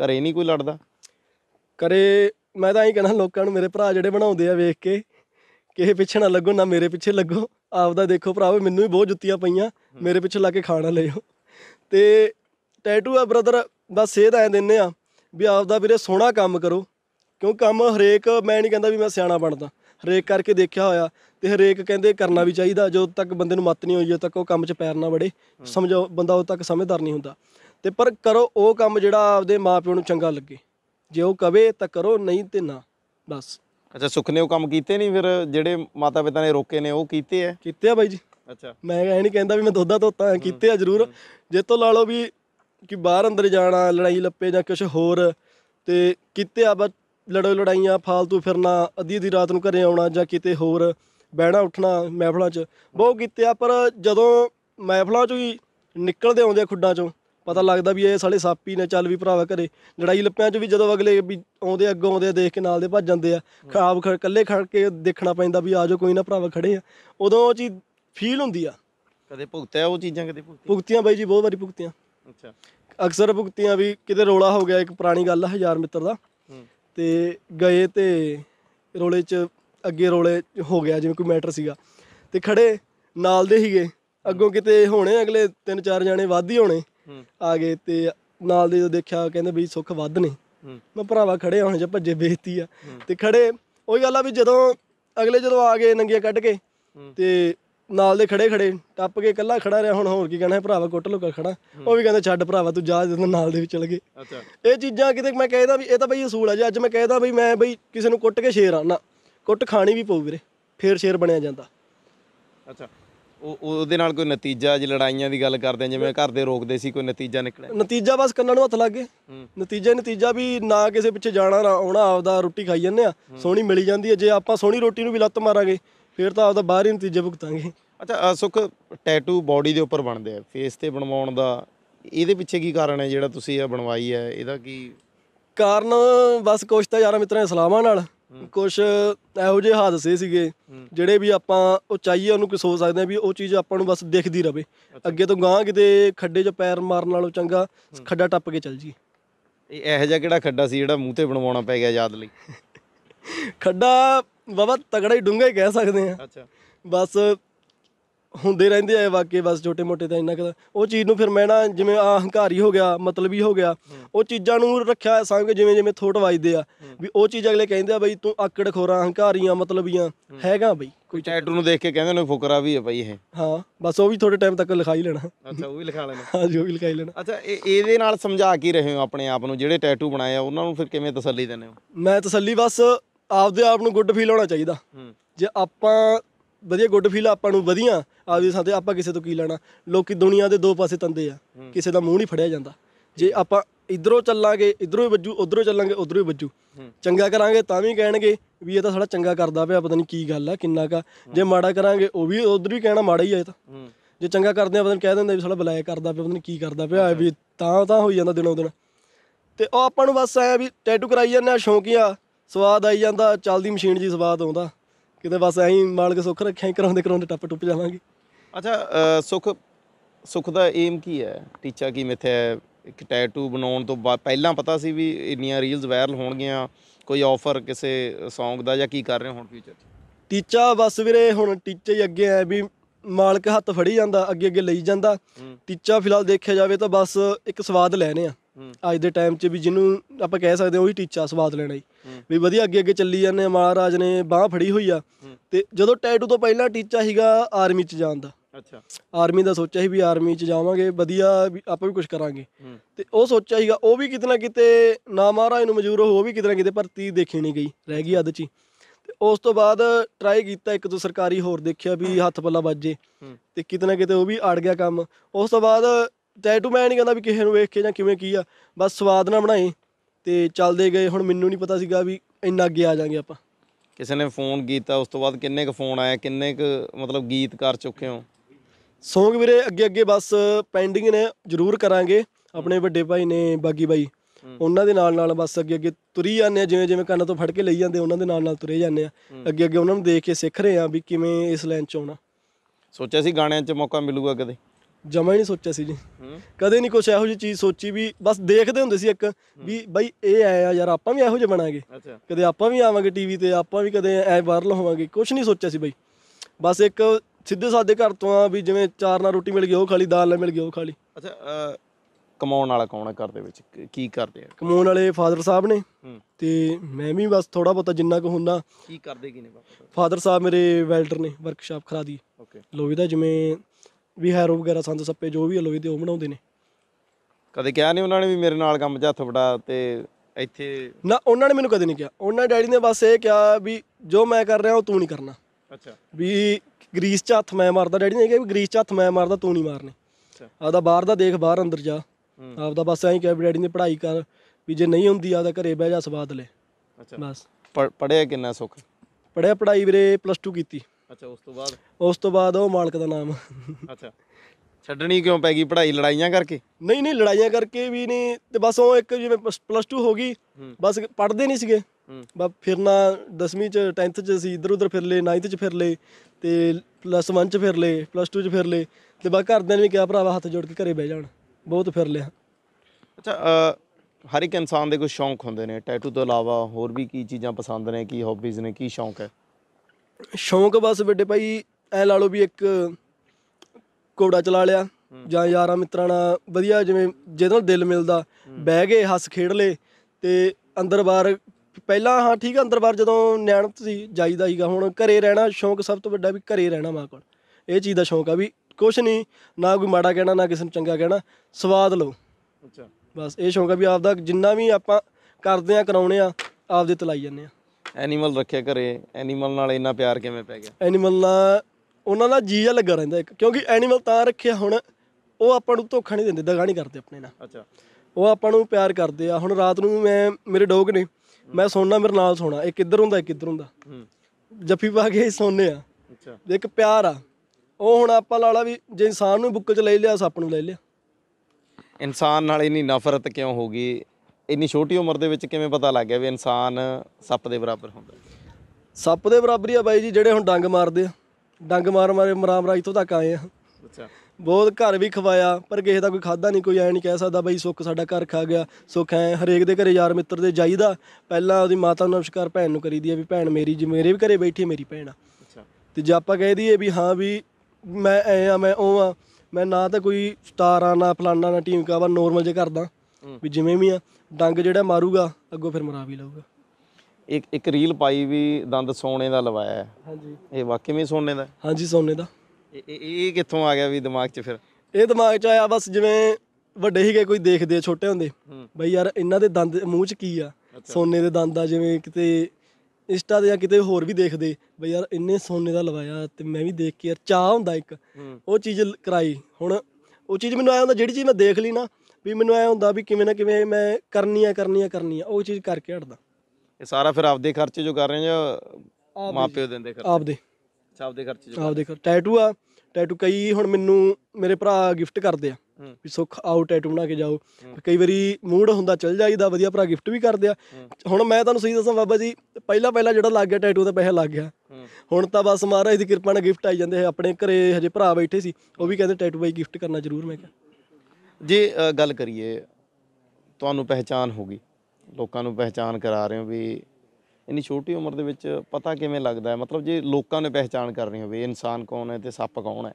ਘਰੇ ਨਹੀਂ ਕੋਈ ਲੜਦਾ ਕਰੇ ਮੈਂ ਤਾਂ ਐਂ ਕਹਿੰਦਾ ਲੋਕਾਂ ਨੂੰ ਮੇਰੇ ਭਰਾ ਜਿਹੜੇ ਬਣਾਉਂਦੇ ਆ ਵੇਖ ਕੇ ਕਿਸੇ ਪਿੱਛੇ ਨਾ ਲੱਗੋ ਨਾ ਮੇਰੇ ਪਿੱਛੇ ਲੱਗੋ ਆਪਦਾ ਦੇਖੋ ਭਰਾਵੋ ਮੈਨੂੰ ਵੀ ਬਹੁਤ ਜੁੱਤੀਆਂ ਪਈਆਂ ਮੇਰੇ ਪਿੱਛੇ ਲਾ ਕੇ ਖਾਣਾ ਲਿਓ ਤੇ ਟੈਟੂ ਆ ਬ੍ਰਦਰ ਦਾ ਇਹ ਐ ਦਿੰਨੇ ਆ ਵੀ ਆਪਦਾ ਵੀਰੇ ਸੋਹਣਾ ਕੰਮ ਕਰੋ ਕਿਉਂ ਕੰਮ ਹਰੇਕ ਮੈਂ ਨਹੀਂ ਕਹਿੰਦਾ ਵੀ ਮੈਂ ਸਿਆਣਾ ਬਣਦਾ ਹਰੇਕ ਕਰਕੇ ਦੇਖਿਆ ਹੋਇਆ ਤੇ ਹਰੇਕ ਕਹਿੰਦੇ ਕਰਨਾ ਵੀ ਚਾਹੀਦਾ ਜਦੋਂ ਤੱਕ ਬੰਦੇ ਨੂੰ ਮਤ ਨਹੀਂ ਹੋਈ ਜਦੋਂ ਤੱਕ ਉਹ ਕੰਮ 'ਚ ਪੈਰ ਨਾ ਵੜੇ ਸਮਝੋ ਬੰਦਾ ਉਦੋਂ ਤੱਕ ਸਮਝਦਾਰ ਨਹੀਂ ਹੁੰਦਾ ਤੇ ਪਰ ਕਰੋ ਉਹ ਕੰਮ ਜਿਹੜਾ ਆਪਦੇ ਮਾਪਿਆਂ ਨੂੰ ਚੰਗਾ ਲੱਗੇ ਜੇ ਉਹ ਕਵੇ ਤਾਂ ਕਰੋ ਨਹੀਂ ਤੇ ਨਾ ਬਸ ਅੱਛਾ ਸੁਖਨੇ ਨੇ ਉਹ ਕੰਮ ਕੀਤੇ ਨਹੀਂ ਫਿਰ ਜਿਹੜੇ ਮਾਤਾ ਪਿਤਾ ਨੇ ਰੋਕੇ ਨੇ ਉਹ ਕੀਤੇ ਆ ਕੀਤੇ ਆ ਬਾਈ ਜੀ ਅੱਛਾ ਮੈਂ ਇਹ ਨਹੀਂ ਕਹਿੰਦਾ ਵੀ ਮੈਂ ਦੋਦਾ ਤੋਤਾ ਕੀਤੇ ਆ ਜ਼ਰੂਰ ਜੇ ਤੋਂ ਲਾ ਲਓ ਵੀ ਕਿ ਬਾਹਰ ਅੰਦਰ ਜਾਣਾ ਲੜਾਈ ਲੱਪੇ ਜਾਂ ਕੁਝ ਹੋਰ ਤੇ ਕੀਤੇ ਆ ਬਸ ਲੜੋ ਲੜਾਈਆਂ ਫਾਲਤੂ ਫਿਰਨਾ ਅੱਧੀ ਦੀ ਰਾਤ ਨੂੰ ਘਰੇ ਆਉਣਾ ਜਾਂ ਕਿਤੇ ਹੋਰ ਬਹਿਣਾ ਉੱਠਣਾ ਮਹਿਫਲਾਂ 'ਚ ਬਹੁਤ ਕੀਤੇ ਆ ਪਰ ਜਦੋਂ ਮਹਿਫਲਾਂ 'ਚੋਂ ਹੀ ਨਿਕਲਦੇ ਆਉਂਦੇ ਖੁੱਡਾਂ 'ਚੋਂ ਪਤਾ ਲੱਗਦਾ ਵੀ ਇਹ ਸਾਲੇ ਸਾਪੀ ਹੀ ਨੇ ਚੱਲ ਵੀ ਭਰਾਵਾ ਘਰੇ ਲੜਾਈ ਲੱਪਿਆਂ 'ਚ ਵੀ ਜਦੋਂ ਅਗਲੇ ਵੀ ਆਉਂਦੇ ਅੱਗੋਂ ਆਉਂਦੇ ਦੇਖ ਕੇ ਨਾਲ ਦੇ ਭੱਜ ਜਾਂਦੇ ਆ ਖਾਬ ਖੜ ਕੱਲੇ ਖੜ ਕੇ ਦੇਖਣਾ ਪੈਂਦਾ ਵੀ ਆਜੋ ਕੋਈ ਨਾ ਭਰਾਵਾ ਖੜੇ ਆ ਉਦੋਂ ਉਹ ਚੀਜ਼ ਫੀਲ ਹੁੰਦੀ ਆ ਕਦੇ ਭੁਗਤਿਆ ਉਹ ਚੀਜ਼ਾਂ ਕਦੇ ਭੁਗਤੀਆਂ ਭੁਗਤੀਆਂ ਬਾਈ ਜੀ ਬਹੁਤ ਵਾਰੀ ਭੁਗਤੀਆਂ ਅੱਛਾ ਅਕਸਰ ਭੁਗਤੀਆਂ ਵੀ ਕਿਤੇ ਰੋਲਾ ਹੋ ਗਿਆ ਇੱਕ ਪੁਰਾਣੀ ਗੱਲ ਆ ਹਜ਼ਾਰ ਮਿੱਤਰ ਦਾ ਤੇ ਗਏ ਤੇ ਰੋਲੇ 'ਚ ਅੱਗੇ ਰੋਲੇ 'ਚ ਹੋ ਗਿਆ ਜਿਵੇਂ ਕੋਈ ਮੈਟਰ ਸੀਗਾ ਤੇ ਖੜੇ ਨਾਲ ਦੇ ਹੀਗੇ ਅੱਗੋਂ ਕਿਤੇ ਹੋਣੇ ਅਗਲੇ ਤਿੰਨ ਚਾਰ ਜਾਣੇ ਵਾਧੀ ਹੀ ਹੋਣੇ ਆ ਗਏ ਤੇ ਨਾਲ ਦੇ ਦੇਖਿਆ ਕਹਿੰਦੇ ਵੀ ਸੁੱਖ ਵੱਧ ਨੇ ਮੈਂ ਭਰਾਵਾ ਖੜੇ ਹੁਣ ਜੇ ਭੱਜੇ ਬੇਤੀ ਆ ਤੇ ਖੜੇ ਉਹੀ ਗੱਲ ਆ ਵੀ ਜਦੋਂ ਅਗਲੇ ਜਦੋਂ ਆ ਗਏ ਨੰਗੀਆਂ ਕੱਢ ਕੇ ਤੇ ਨਾਲ ਦੇ ਖੜੇ ਖੜੇ ਟੱਪ ਕੇ ਇਕੱਲਾ ਖੜਾ ਰਿਹਾ ਹੁਣ ਹੋਰ ਕੀ ਕਹਿਣਾ ਭਰਾਵਾ ਕੁੱਟ ਲੋਕਾ ਖੜਾ ਉਹ ਵੀ ਕਹਿੰਦਾ ਛੱਡ ਭਰਾਵਾ ਤੂੰ ਜਾ ਜਦੋਂ ਨਾਲ ਦੇ ਵਿੱਚ ਚਲ ਗਏ ਅੱਛਾ ਇਹ ਚੀਜ਼ਾਂ ਕਿਤੇ ਮੈਂ ਕਹਿਦਾ ਵੀ ਇਹ ਤਾਂ ਬਈ ਅਸੂਲ ਆ ਜੇ ਅੱਜ ਮੈਂ ਕਹਿਦਾ ਵੀ ਮੈਂ ਬਈ ਕਿਸੇ ਨੂੰ ਕੁੱਟ ਕੇ ਸ਼ੇਰ ਆ ਨਾ ਕੁੱਟ ਖਾਣੀ ਵੀ ਪਊ ਵੀਰੇ ਫੇਰ ਸ਼ੇਰ ਬਣਿਆ ਜਾਂਦਾ ਅੱਛਾ ਉਹ ਉਹਦੇ ਨਾਲ ਕੋਈ ਨਤੀਜਾ ਜੇ ਲੜਾਈਆਂ ਦੀ ਗੱਲ ਕਰਦੇ ਜਿਵੇਂ ਘਰ ਦੇ ਰੋਕਦੇ ਸੀ ਕੋਈ ਨਤੀਜਾ ਨਿਕਲਿਆ ਨਤੀਜਾ ਬਸ ਕੰਨਾਂ ਨੂੰ ਹੱਥ ਲੱਗ ਗਏ ਨਤੀਜਾ ਹੀ ਨਤੀਜਾ ਵੀ ਨਾ ਕਿਸੇ ਪਿੱਛੇ ਜਾਣਾ ਨਾ ਆਉਣਾ ਆਪਦਾ ਰੋਟੀ ਖਾਈ ਜੰਨੇ ਆ ਸੋਹਣੀ ਮਿਲ ਜਾਂਦੀ ਹੈ ਜੇ ਆਪਾਂ ਸੋਹਣੀ ਰੋਟੀ ਨੂੰ ਵੀ ਲੱਤ ਮਾਰਾਂਗੇ ਫਿਰ ਤਾਂ ਆਪਦਾ ਬਾਹਰ ਹੀ ਨਤੀਜੇ ਭੁਗਤਾਂਗੇ ਅੱਛਾ ਸੁਖ ਟੈਟੂ ਬਾਡੀ ਦੇ ਉੱਪਰ ਬਣਦੇ ਆ ਫੇਸ ਤੇ ਬਣਵਾਉਣ ਦਾ ਇਹਦੇ ਪਿੱਛੇ ਕੀ ਕਾਰਨ ਹੈ ਜਿਹੜਾ ਤੁਸੀਂ ਇਹ ਬਣਵਾਈ ਹੈ ਇਹਦਾ ਕੀ ਕਾਰਨ ਬਸ ਕੁਛ ਤਾਂ ਯਾਰਾਂ ਮਿੱਤਰਾਂ ਦੇ ਸਲਾਮਾਂ ਨਾਲ ਕੁਝ ਇਹੋ ਜਿਹੇ ਹਾਦਸੇ ਸੀਗੇ ਜਿਹੜੇ ਵੀ ਆਪਾਂ ਉਹ ਚਾਹੀਏ ਉਹਨੂੰ ਕੁਝ ਸਕਦੇ ਆ ਵੀ ਉਹ ਚੀਜ਼ ਆਪਾਂ ਨੂੰ ਬਸ ਦਿਖਦੀ ਰਵੇ ਅੱਗੇ ਤੋਂ ਗਾਂ ਕਿਤੇ ਖੱਡੇ 'ਚ ਪੈਰ ਮਾਰਨ ਨਾਲੋਂ ਚੰਗਾ ਖੱਡਾ ਟੱਪ ਕੇ ਚੱਲ ਜੀ ਇਹ ਇਹੋ ਜਿਹਾ ਕਿਹੜਾ ਖੱਡਾ ਸੀ ਜਿਹੜਾ ਮੂੰਹ ਤੇ ਬਣਵਾਉਣਾ ਪੈ ਗਿਆ ਯਾਦ ਲਈ ਖੱਡਾ ਬਾਬਾ ਤਗੜਾ ਹੀ ਡੂੰਘਾ ਹੀ ਕਹਿ ਸਕਦੇ ਆ ਅੱਛਾ ਬਸ ਹੁੰਦੇ ਰਹਿੰਦੇ ਆ ਵਾਕੇ ਬਸ ਛੋਟੇ ਮੋਟੇ ਤਾਂ ਇੰਨਾ ਕੁ ਉਹ ਚੀਜ਼ ਨੂੰ ਫਿਰ ਮੈਂ ਨਾ ਜਿਵੇਂ ਆ ਹੰਕਾਰੀ ਹੋ ਗਿਆ ਮਤਲਬੀ ਹੋ ਗਿਆ ਉਹ ਚੀਜ਼ਾਂ ਨੂੰ ਰੱਖਿਆ ਸੰਗ ਜਿਵੇਂ ਜਿਵੇਂ ਥੋਟ ਵਜਦੇ ਆ ਵੀ ਉਹ ਚੀਜ਼ ਅਗਲੇ ਕਹਿੰਦੇ ਆ ਬਈ ਤੂੰ ਆਕੜ ਖੋਰਾ ਹੰਕਾਰੀਆਂ ਮਤਲਬੀਆਂ ਹੈਗਾ ਬਈ ਕੋਈ ਟੈਟੂ ਨੂੰ ਦੇਖ ਕੇ ਕਹਿੰਦੇ ਨੇ ਫੁਕਰਾ ਵੀ ਹੈ ਬਈ ਇਹ ਹਾਂ ਬਸ ਉਹ ਵੀ ਥੋੜੇ ਟਾਈਮ ਤੱਕ ਲਿਖਾਈ ਲੈਣਾ ਅੱਛਾ ਉਹ ਵੀ ਲਿਖਾ ਲੈਣਾ ਹਾਂ ਜੋ ਉਹ ਵੀ ਲਿਖਾਈ ਲੈਣਾ ਅੱਛਾ ਇਹ ਇਹਦੇ ਨਾਲ ਸਮਝਾ ਕੀ ਰਹੇ ਹੋ ਆਪਣੇ ਆਪ ਨੂੰ ਜਿਹੜੇ ਟੈਟੂ ਬਣਾਏ ਆ ਉਹਨਾਂ ਨੂੰ ਫਿਰ ਕਿਵੇਂ ਤਸੱਲੀ ਦਿੰਦੇ ਹੋ ਮੈਂ ਤਸੱਲੀ ਬਸ ਆਪਦੇ ਆਪ ਨੂੰ ਗੁੱਡ ਫੀਲ ਹੋਣਾ ਚਾਹੀਦਾ ਜੇ ਆਪਾਂ ਵਧੀਆ ਗੁੱਡ ਫੀਲ ਆਪਾਂ ਨੂੰ ਵਧੀਆ ਆਪਦੇ ਸਾਥੇ ਆਪਾਂ ਕਿਸੇ ਤੋਂ ਕੀ ਲੈਣਾ ਲੋਕੀ ਦੁਨੀਆ ਦੇ ਦੋ ਪਾਸੇ ਤੰਦੇ ਆ ਕਿਸੇ ਦਾ ਮੂੰਹ ਨਹੀਂ ਫੜਿਆ ਜਾਂਦਾ ਜੇ ਆਪਾਂ ਇਧਰੋਂ ਚੱਲਾਂਗੇ ਇਧਰੋਂ ਹੀ ਵੱਜੂ ਉਧਰੋਂ ਚੱਲਾਂਗੇ ਉਧਰੋਂ ਹੀ ਵੱਜੂ ਚੰਗਾ ਕਰਾਂਗੇ ਤਾਂ ਵੀ ਕਹਿਣਗੇ ਵੀ ਇਹ ਤਾਂ ਸਾਡਾ ਚੰਗਾ ਕਰਦਾ ਪਿਆ ਪਤਾ ਨਹੀਂ ਕੀ ਗੱਲ ਆ ਕਿੰਨਾ ਕਾ ਜੇ ਮਾੜਾ ਕਰਾਂਗੇ ਉਹ ਵੀ ਉਧਰ ਹੀ ਕਹਿਣਾ ਮਾੜਾ ਹੀ ਆ ਇਹ ਤਾਂ ਜੇ ਚੰਗਾ ਕਰਦੇ ਆ ਪਤਾ ਨਹੀਂ ਕਹਿ ਦਿੰਦੇ ਵੀ ਸਾਡਾ ਬਲਾਇਆ ਕਰਦਾ ਪਿਆ ਪਤਾ ਨਹੀਂ ਕੀ ਕਰਦਾ ਪਿਆ ਵੀ ਤਾਂ ਤਾਂ ਹੋਈ ਜਾਂਦਾ ਦਿਨੋਂ ਦਿਨ ਤੇ ਉਹ ਆਪਾਂ ਨੂੰ ਬਸ ਆਇਆ ਵੀ ਟੈਟੂ ਕਰਾਈ ਜਾਂਦੇ ਆ ਸ਼ੌਂਕੀਆ ਸਵਾਦ ਆਈ ਜਾਂਦਾ ਚੱਲਦੀ ਮਸ਼ੀਨ ਜੀ ਸਵਾਦ ਆਉਂਦਾ ਕਿਤੇ ਬਸ ਐਂ ਮਾਲਕ ਸੁੱਖ ਰੱਖਿਆ ਕਰਾਉਂਦੇ ਕਰਾਉਂਦੇ ਟੱਪ ਟੁੱਪ ਜਾਵਾਂਗੇ ਅੱਛਾ ਸੁੱਖ ਸੁੱਖ ਦਾ ਏਮ ਕੀ ਹੈ ਟੀਚਾ ਕੀ ਮਿੱਥ ਇੱਕ ਟੈਟੂ ਬਣਾਉਣ ਤੋਂ ਬਾਅਦ ਪਹਿਲਾਂ ਪਤਾ ਸੀ ਵੀ ਇੰਨੀਆਂ ਰੀਲਸ ਵਾਇਰਲ ਹੋਣਗੀਆਂ ਕੋਈ ਆਫਰ ਕਿਸੇ Song ਦਾ ਜਾਂ ਕੀ ਕਰ ਰਹੇ ਹੁਣ ਫਿਊਚਰ ਟੀਚਾ ਬਸ ਵੀਰੇ ਹੁਣ ਟੀਚੇ ਹੀ ਅੱਗੇ ਆ ਵੀ ਮਾਲਕ ਹੱਥ ਫੜੀ ਜਾਂਦਾ ਅੱਗੇ ਅੱਗੇ ਲਈ ਜਾਂਦਾ ਟੀਚਾ ਫਿਲਹਾਲ ਦੇਖਿਆ ਜਾਵੇ ਤਾਂ ਬਸ ਇੱਕ ਸਵਾਦ ਲੈਣੇ ਆ ਅੱਜ ਦੇ ਟਾਈਮ 'ਚ ਵੀ ਜਿਹਨੂੰ ਆਪਾਂ ਕਹਿ ਸਕਦੇ ਉਹੀ ਟੀਚਾ ਸਵਾਦ ਲੈਣਾ ਹੀ ਵੀ ਵਧੀਆ ਅੱਗੇ ਅੱਗੇ ਚੱਲੀ ਜਾਂਦੇ ਆ ਮਹਾਰਾਜ ਨੇ ਬਾਹ ਫੜੀ ਹੋਈ ਆ ਤੇ ਜਦੋਂ ਟੈਟੂ ਤੋਂ ਪਹਿਲਾਂ ਟੀਚਾ ਸੀਗਾ ਆਰਮੀ 'ਚ ਜਾਣ ਦਾ ਅੱਛਾ ਆਰਮੀ ਦਾ ਸੋਚਿਆ ਸੀ ਵੀ ਆਰਮੀ 'ਚ ਜਾਵਾਂਗੇ ਵਧੀਆ ਆਪਾਂ ਵੀ ਕੁਝ ਕਰਾਂਗੇ ਤੇ ਉਹ ਸੋਚਿਆ ਸੀਗਾ ਉਹ ਵੀ ਕਿਤਨਾ ਕਿਤੇ ਨਾ ਮਹਾਰਾਜ ਨੂੰ ਮਜੂਰ ਹੋ ਉਹ ਵੀ ਕਿਤਨਾ ਕਿਤੇ ਭਰਤੀ ਦੇਖੀ ਨਹੀਂ ਗਈ ਰਹਿ ਗਈ ਅੱਧ 'ਚ ਤੇ ਉਸ ਤੋਂ ਬਾਅਦ ਟਰਾਈ ਕੀਤਾ ਇੱਕ ਦੋ ਸਰਕਾਰੀ ਹੋਰ ਦੇਖਿਆ ਵੀ ਹੱਥ ਪੱਲਾ ਵੱਜੇ ਤੇ ਕਿਤਨਾ ਕਿਤੇ ਉਹ ਵੀ ਅੜ ਗਿਆ ਕੰਮ ਉਸ ਤੋਂ ਬਾਅਦ ਟੈਟੂ ਮੈਂ ਨਹੀਂ ਕਹਿੰਦਾ ਵੀ ਕਿਸੇ ਨੂੰ ਵੇਖ ਕੇ ਜਾਂ ਕਿਵੇਂ ਕੀ ਆ ਬਸ ਸਵਾਦ ਨਾਲ ਬਣਾਏ ਤੇ ਚੱਲਦੇ ਗਏ ਹੁਣ ਮੈਨੂੰ ਨਹੀਂ ਪਤਾ ਸੀਗਾ ਵੀ ਇੰਨਾ ਅੱਗੇ ਆ ਜਾਾਂਗੇ ਆਪਾਂ ਕਿਸੇ ਨੇ ਫੋਨ ਕੀਤਾ ਉਸ ਤੋਂ ਬਾਅਦ ਕਿੰਨੇ ਕੁ ਫੋਨ ਆਇਆ ਕਿੰਨੇ ਕੁ ਮਤਲਬ ਗੀਤ ਕਰ ਚੁੱਕੇ ਹੋ ਸੌਂਗ ਵੀਰੇ ਅੱਗੇ ਅੱਗੇ ਬਸ ਪੈਂਡਿੰਗ ਨੇ ਜ਼ਰੂਰ ਕਰਾਂਗੇ ਆਪਣੇ ਵੱਡੇ ਭਾਈ ਨੇ ਬਾਗੀ ਬਾਈ ਉਹਨਾਂ ਦੇ ਨਾਲ ਨਾਲ ਬਸ ਅੱਗੇ ਅੱਗੇ ਤੁਰੀ ਜਾਂਦੇ ਆ ਜਿਵੇਂ ਜਿਵੇਂ ਕੰਨ ਤੋਂ ਫੜ ਕੇ ਲਈ ਜਾਂਦੇ ਉਹਨਾਂ ਦੇ ਨਾਲ ਨਾਲ ਤੁਰੇ ਜਾਂਦੇ ਆ ਅੱਗੇ ਅੱਗੇ ਉਹਨਾਂ ਨੂੰ ਦੇਖ ਕੇ ਸਿੱਖ ਰਹੇ ਆ ਵੀ ਕਿਵੇਂ ਇਸ ਲਾਈਨ 'ਚ ਆਉਣਾ ਸੋਚਿਆ ਸੀ ਗਾਣਿਆਂ 'ਚ ਮੌਕਾ ਮਿਲੂਗਾ ਕਦੇ ਜਮਾ ਹੀ ਨਹੀਂ ਸੋਚਿਆ ਸੀ ਜੀ ਕਦੇ ਨਹੀਂ ਕੁਛ ਇਹੋ ਜਿਹੀ ਚੀਜ਼ ਸੋਚੀ ਵੀ ਬਸ ਦੇਖਦੇ ਹੁੰਦੇ ਸੀ ਇੱਕ ਵੀ ਬਾਈ ਇਹ ਆਇਆ ਯਾਰ ਆਪਾਂ ਵੀ ਇਹੋ ਜਿਹਾ ਬਣਾਂਗੇ ਕਦੇ ਆਪਾਂ ਵੀ ਆਵਾਂਗੇ ਟੀਵੀ ਤੇ ਆਪਾਂ ਵੀ ਕਦੇ ਐ ਵਾਇਰਲ ਹੋਵਾਂਗੇ ਕੁਛ ਨਹੀਂ ਸੋਚਿਆ ਸੀ ਬਾਈ ਬਸ ਇੱਕ ਸਿੱਧੇ ਸਾਦੇ ਘਰ ਤੋਂ ਆ ਵੀ ਜਿਵੇਂ ਚਾਰ ਨਾਲ ਰੋਟੀ ਮਿਲ ਗਈ ਉਹ ਖਾਲੀ ਦਾਲ ਨਾਲ ਮਿਲ ਗਈ ਉਹ ਖਾਲੀ ਅੱਛਾ ਕਮਾਉਣ ਵਾਲਾ ਕੌਣ ਹੈ ਘਰ ਦੇ ਵਿੱਚ ਕੀ- ਕਰਦੇ ਆ ਕਮਾਉਣ ਵਾਲੇ ਫਾਦਰ ਸਾਹਿਬ ਨੇ ਤੇ ਮੈਂ ਵੀ ਬਸ ਥੋੜਾ ਬਹੁਤਾ ਜਿੰਨਾ ਕੁ ਹੁੰਦਾ ਕੀ ਕਰਦੇ ਕੀ ਨੇ ਬਾਪੂ ਫਾਦਰ ਸਾਹਿਬ ਮੇਰੇ ਵੈਲਡਰ ਨੇ ਵਰਕਸ਼ਾਪ ਖਰਾ ਦੀ ਓਕੇ ਲੋਹੇ ਦਾ ਜਿਵੇਂ ਵੀ ਹੈਰੋ ਵਗੈਰਾ ਸੰਦ ਸੱਪੇ ਜੋ ਵੀ ਅਲੋਏ ਦੇ ਉਹ ਬਣਾਉਂਦੇ ਨੇ ਕਦੇ ਕਿਹਾ ਨਹੀਂ ਉਹਨਾਂ ਨੇ ਵੀ ਮੇਰੇ ਨਾਲ ਕੰਮ 'ਚ ਹੱਥ ਫੜਾ ਤੇ ਇੱਥੇ ਨਾ ਉਹਨਾਂ ਨੇ ਮੈਨੂੰ ਕਦੇ ਨਹੀਂ ਕਿਹਾ ਉਹਨਾਂ ਡੈਡੀ ਨੇ ਬਸ ਇਹ ਕਿਹਾ ਵੀ ਜੋ ਮੈਂ ਕਰ ਰਿਹਾ ਉਹ ਤੂੰ ਨਹੀਂ ਕਰਨਾ ਅੱਛਾ ਵੀ ਗਰੀਸ 'ਚ ਹੱਥ ਮੈਂ ਮਾਰਦਾ ਡੈਡੀ ਨੇ ਕਿਹਾ ਵੀ ਗਰੀਸ 'ਚ ਹੱਥ ਮੈਂ ਮਾਰਦਾ ਤੂੰ ਨਹੀਂ ਮਾਰਨੇ ਆਪਦਾ ਬਾਹਰ ਦਾ ਦੇਖ ਬਾਹਰ ਅੰਦਰ ਜਾ ਆਪਦਾ ਬਸ ਐਂ ਕਿਹਾ ਵੀ ਡੈਡੀ ਨੇ ਪੜ੍ਹਾਈ ਕਰ ਵੀ ਜੇ ਨਹੀਂ ਹੁੰਦੀ ਆਪਦਾ ਘਰੇ ਬਹਿ ਜਾ ਸਵਾਦ ਲੈ ਅੱਛਾ ਬਸ ਪੜ੍ਹਿਆ ਕਿੰਨਾ ਸੁੱਖ ਪੜ੍ਹਿਆ ਪੜ੍ਹਾਈ ਵੀਰੇ ਪਲੱਸ 2 ਕੀਤੀ ਅੱਛਾ ਉਸ ਤੋਂ ਬਾਅਦ ਉਸ ਤੋਂ ਬਾਅਦ ਉਹ ਮਾਲਕ ਦਾ ਨਾਮ ਅੱਛਾ ਛੱਡਣੀ ਕਿਉਂ ਪੈ ਗਈ ਪੜ੍ਹਾਈ ਲੜਾਈਆਂ ਕਰਕੇ ਨਹੀਂ ਨਹੀਂ ਲੜਾਈਆਂ ਕਰਕੇ ਵੀ ਨਹੀਂ ਤੇ ਬਸ ਉਹ ਇੱਕ ਜਿਵੇਂ ਪਲੱਸ 2 ਹੋ ਗਈ ਬਸ ਪੜ੍ਹਦੇ ਨਹੀਂ ਸੀਗੇ ਬਸ ਫਿਰਨਾ 10ਵੀਂ ਚ 10th ਚ ਅਸੀਂ ਇਧਰ ਉਧਰ ਫਿਰ ਲਏ 9th ਚ ਫਿਰ ਲਏ ਤੇ ਪਲੱਸ 1 ਚ ਫਿਰ ਲਏ ਪਲੱਸ 2 ਚ ਫਿਰ ਲਏ ਤੇ ਬਸ ਘਰਦਿਆਂ ਨੇ ਵੀ ਕਿਹਾ ਭਰਾਵਾ ਹੱਥ ਜੋੜ ਕੇ ਘਰੇ ਬਹਿ ਜਾਣ ਬਹੁਤ ਫਿਰ ਲਿਆ ਅੱਛਾ ਹਰ ਇੱਕ ਇਨਸਾਨ ਦੇ ਕੋਈ ਸ਼ੌਂਕ ਹੁੰਦੇ ਨੇ ਟੈਟੂ ਤੋਂ ਇਲਾਵਾ ਹੋਰ ਵੀ ਕੀ ਚੀਜ਼ਾਂ ਪਸੰਦ ਨੇ ਕੀ ਹੌਬੀਜ਼ ਨੇ ਕੀ ਸ਼ੌਂਕ ਹੈ ਸ਼ੌਂਕ ਬਸ ਵੱਡੇ ਭਾਈ ਐ ਲਾ ਲਓ ਵੀ ਇੱਕ ਕੋੜਾ ਚਲਾ ਲਿਆ ਜਾਂ ਯਾਰਾਂ ਮਿੱਤਰਾਂ ਨਾਲ ਵਧੀਆ ਜਿਵੇਂ ਜਿਹਦੇ ਨਾਲ ਦਿਲ ਮਿਲਦਾ ਬਹਿ ਗਏ ਹੱਸ ਖੇਡ ਲੇ ਤੇ ਅੰਦਰ ਬਾਹਰ ਪਹਿਲਾਂ ਹਾਂ ਠੀਕ ਅੰਦਰ ਬਾਹਰ ਜਦੋਂ ਨਿਆਣਤ ਸੀ ਜਾਈਦਾ ਹੀਗਾ ਹੁਣ ਘਰੇ ਰਹਿਣਾ ਸ਼ੌਂਕ ਸਭ ਤੋਂ ਵੱਡਾ ਵੀ ਘਰੇ ਰਹਿਣਾ ਮਾਂ ਕੋਲ ਇਹ ਚੀਜ਼ ਦਾ ਸ਼ੌਂਕ ਆ ਵੀ ਕੁਛ ਨਹੀਂ ਨਾ ਕੋਈ ਮਾੜਾ ਕਹਿਣਾ ਨਾ ਕਿਸੇ ਨੂੰ ਚੰਗਾ ਕਹਿਣਾ ਸਵਾਦ ਲਓ ਅੱਛਾ ਬਸ ਇਹ ਸ਼ੌਂਕ ਆ ਵੀ ਆਪਦਾ ਜਿੰਨਾ ਵੀ ਆਪਾਂ ਕਰਦੇ ਆ ਕਰਾਉਣੇ ਆ ਆਪਦੇ ਤਲਾਈ ਜਾਂਦੇ ਆ ਐਨੀਮਲ ਰੱਖਿਆ ਘਰੇ ਐਨੀਮਲ ਨਾਲ ਇੰਨਾ ਪਿਆਰ ਕਿਵੇਂ ਪੈ ਗਿਆ ਐਨੀਮਲ ਨਾਲ ਉਹਨਾਂ ਦਾ ਜੀ ਜਾ ਲੱਗਾ ਰਹਿੰਦਾ ਇੱਕ ਕਿਉਂਕਿ ਐਨੀਮਲ ਤਾਂ ਰੱਖਿਆ ਹੁਣ ਉਹ ਆਪਾਂ ਨੂੰ ਧੋਖਾ ਨਹੀਂ ਦਿੰਦੇ ਦਗਾ ਨਹੀਂ ਕਰਦੇ ਆਪਣੇ ਨਾਲ ਅੱਛਾ ਉਹ ਆਪਾਂ ਨੂੰ ਪਿਆਰ ਕਰਦੇ ਆ ਹੁਣ ਰਾਤ ਨੂੰ ਮੈਂ ਮੇਰੇ ਡੌਗ ਨੇ ਮੈਂ ਸੌਣਾ ਮੇਰੇ ਨਾਲ ਸੌਣਾ ਇੱਕ ਇੱਧਰ ਹੁੰਦਾ ਇੱਕ ਇੱਧਰ ਹੁੰਦਾ ਜੱਫੀ ਪਾ ਕੇ ਸੌਣੇ ਆ ਅੱਛਾ ਦੇਖ ਪਿਆਰ ਆ ਉਹ ਹੁਣ ਆਪਾਂ ਲਾਲਾ ਵੀ ਜੇ ਇਨਸਾਨ ਨੂੰ ਬੁੱਕਲ ਚ ਲੈ ਲਿਆ ਸੱਪ ਨੂੰ ਲੈ ਲਿਆ ਇਨਸਾਨ ਨਾਲ ਇਨੀ ਨਫ਼ਰਤ ਕਿਉਂ ਹੋ ਗਈ ਇੰਨੀ ਛੋਟੀ ਉਮਰ ਦੇ ਵਿੱਚ ਕਿਵੇਂ ਪਤਾ ਲੱਗ ਗਿਆ ਵੀ ਇਨਸਾਨ ਸੱਪ ਦੇ ਬਰਾਬਰ ਹੁੰਦਾ ਸੱਪ ਦੇ ਬਰਾਬਰ ਹੀ ਆ ਬਾਈ ਜੀ ਜਿਹੜੇ ਹੁਣ ਡੰਗ ਮਾਰਦੇ ਆ ਡੰਗ ਮਾਰ ਮਾਰੇ ਮਰਾਮ ਰਾਜ ਤੋਂ ਤੱਕ ਆਏ ਆ ਅੱਛਾ ਬਹੁਤ ਘਰ ਵੀ ਖਵਾਇਆ ਪਰ ਕਿਸੇ ਦਾ ਕੋਈ ਖਾਦਾ ਨਹੀਂ ਕੋਈ ਐ ਨਹੀਂ ਕਹਿ ਸਕਦਾ ਬਾਈ ਸੁੱਖ ਸਾਡਾ ਘਰ ਖਾ ਗਿਆ ਸੁੱਖ ਐ ਹਰੇਕ ਦੇ ਘਰੇ ਯਾਰ ਮਿੱਤਰ ਦੇ ਜਾਈਦਾ ਪਹਿਲਾਂ ਉਹਦੀ ਮਾਤਾ ਨੂੰ ਨਮਸਕਾਰ ਭੈਣ ਨੂੰ ਕਰੀਦੀ ਆ ਵੀ ਭੈਣ ਮੇਰੀ ਜੀ ਮੇਰੇ ਵੀ ਘਰੇ ਬੈਠੀ ਮੇਰੀ ਭੈਣ ਆ ਅੱਛਾ ਤੇ ਜੇ ਆਪਾਂ ਕਹਿ ਦਈਏ ਵੀ ਹਾਂ ਵੀ ਮੈਂ ਐ ਆ ਮੈਂ ਉਹ ਆ ਮੈਂ ਨਾ ਤਾਂ ਕੋਈ ਸਟਾਰ ਆ ਨਾ ਫਲਾਨਾ ਨਾ ਟੀਮ ਕਾ ਵਾ ਨੋਰਮਲ ਜੇ ਕਰਦਾ ਵੀ ਜਿਵੇਂ ਵੀ ਆ ਡੰਗ ਜਿਹੜਾ ਮਾਰੂਗਾ ਅੱਗੋਂ ਫਿਰ ਮਰਾ ਵੀ ਲਊਗਾ ਇੱਕ ਇੱਕ ਰੀਲ ਪਾਈ ਵੀ ਦੰਦ ਸੋਨੇ ਦਾ ਲਵਾਇਆ ਹੈ। ਹਾਂਜੀ ਇਹ ਵਾਕਈ ਵਿੱਚ ਸੋਨੇ ਦਾ ਹਾਂਜੀ ਸੋਨੇ ਦਾ ਇਹ ਇਹ- ਕਿੱਥੋਂ ਆ ਗਿਆ ਵੀ ਦਿਮਾਗ 'ਚ ਫਿਰ ਇਹ ਦਿਮਾਗ 'ਚ ਆਇਆ ਬਸ ਜਿਵੇਂ ਵੱਡੇ ਸੀਗੇ ਕੋਈ ਦੇਖਦੇ ਛੋਟੇ ਹੁੰਦੇ ਬਈ ਯਾਰ ਇਹਨਾਂ ਦੇ ਦੰਦ ਮੂੰਹ 'ਚ ਕੀ ਆ ਸੋਨੇ ਦੇ ਦੰਦ ਆ ਜਿਵੇਂ ਕਿਤੇ ਇੰਸਟਾ ਤੇ ਜਾਂ ਕਿਤੇ ਹੋਰ ਵੀ ਦੇਖਦੇ ਬਈ ਯਾਰ ਇੰਨੇ ਸੋਨੇ ਦਾ ਲਵਾਇਆ ਤੇ ਮੈਂ ਵੀ ਦੇਖ ਕੇ ਯਾਰ ਚਾਹ ਹੁੰਦਾ ਇੱਕ ਉਹ ਚੀਜ਼ ਕਰਾਈ ਹੁਣ ਉਹ ਚੀਜ਼ ਮੈਨੂੰ ਆਇਆ ਹੁੰਦਾ ਜਿਹੜੀ ਚੀਜ਼ ਮੈਂ ਦੇਖ ਲਈ ਨਾ ਵੀ ਮੈਨੂੰ ਐ ਹੁੰਦਾ ਵੀ ਕਿਵੇਂ ਨਾ ਕਿਵੇਂ ਮੈਂ ਕਰਨੀ ਆ ਕਰਨੀ ਆ ਕਰਨੀ ਆ ਉਹ ਚੀਜ਼ ਕਰਕੇ ਹਟਦਾ ਇਹ ਸਾਰਾ ਫਿਰ ਆਪਦੇ ਖਰਚੇ ਜੋ ਕਰ ਰਹੇ ਜਾਂ ਮਾਪਿਓ ਦਿੰਦੇ ਖਰਚੇ ਆਪਦੇ ਆਪਦੇ ਖਰਚੇ ਜੋ ਆਪਦੇ ਖਰਚੇ ਟੈਟੂ ਆ ਟੈਟੂ ਕਈ ਹੁਣ ਮੈਨੂੰ ਮੇਰੇ ਭਰਾ ਗਿਫਟ ਕਰਦੇ ਆ ਵੀ ਸੁੱਖ ਆਓ ਟੈਟੂ ਬਣਾ ਕੇ ਜਾਓ ਕਈ ਵਾਰੀ ਮੂਡ ਹੁੰਦਾ ਚਲ ਜਾਈਦਾ ਵਧੀਆ ਭਰਾ ਗਿਫਟ ਵੀ ਕਰਦੇ ਆ ਹੁਣ ਮੈਂ ਤੁਹਾਨੂੰ ਸਹੀ ਦੱਸਾਂ ਬਾਬਾ ਜੀ ਪਹਿਲਾ ਪਹਿਲਾ ਜਿਹੜਾ ਲੱਗ ਗਿਆ ਟੈਟੂ ਦਾ ਪੈਸਾ ਲੱਗ ਗਿਆ ਹੁਣ ਤਾਂ ਬਸ ਮਹਾਰਾਜ ਦੀ ਕਿਰਪਾ ਨਾਲ ਗਿਫਟ ਆਈ ਜਾਂਦੇ ਆਪਣੇ ਘਰੇ ਹਜੇ ਭਰਾ ਬੈਠੇ ਸੀ ਉਹ ਵੀ ਕਹਿੰਦੇ ਟੈਟੂ ਬਾਈ ਗਿਫਟ ਕਰਨਾ ਜ਼ਰੂਰ ਮੈਂ ਕਿਹਾ ਜੇ ਗੱਲ ਕਰੀਏ ਤੁਹਾਨੂੰ ਪਹਿਚਾਨ ਹੋ ਗਈ ਲੋਕਾਂ ਨੂੰ ਪਹਿਚਾਨ ਕਰਾ ਰਹੇ ਹੋ ਵੀ ਇੰਨੀ ਛੋਟੀ ਉਮਰ ਦੇ ਵਿੱਚ ਪਤਾ ਕਿਵੇਂ ਲੱਗਦਾ ਹੈ ਮਤਲਬ ਜੇ ਲੋਕਾਂ ਨੇ ਪਹਿਚਾਨ ਕਰਨੀ ਹੋਵੇ ਇਨਸਾਨ ਕੌਣ ਹੈ ਤੇ ਸੱਪ ਕੌਣ ਹੈ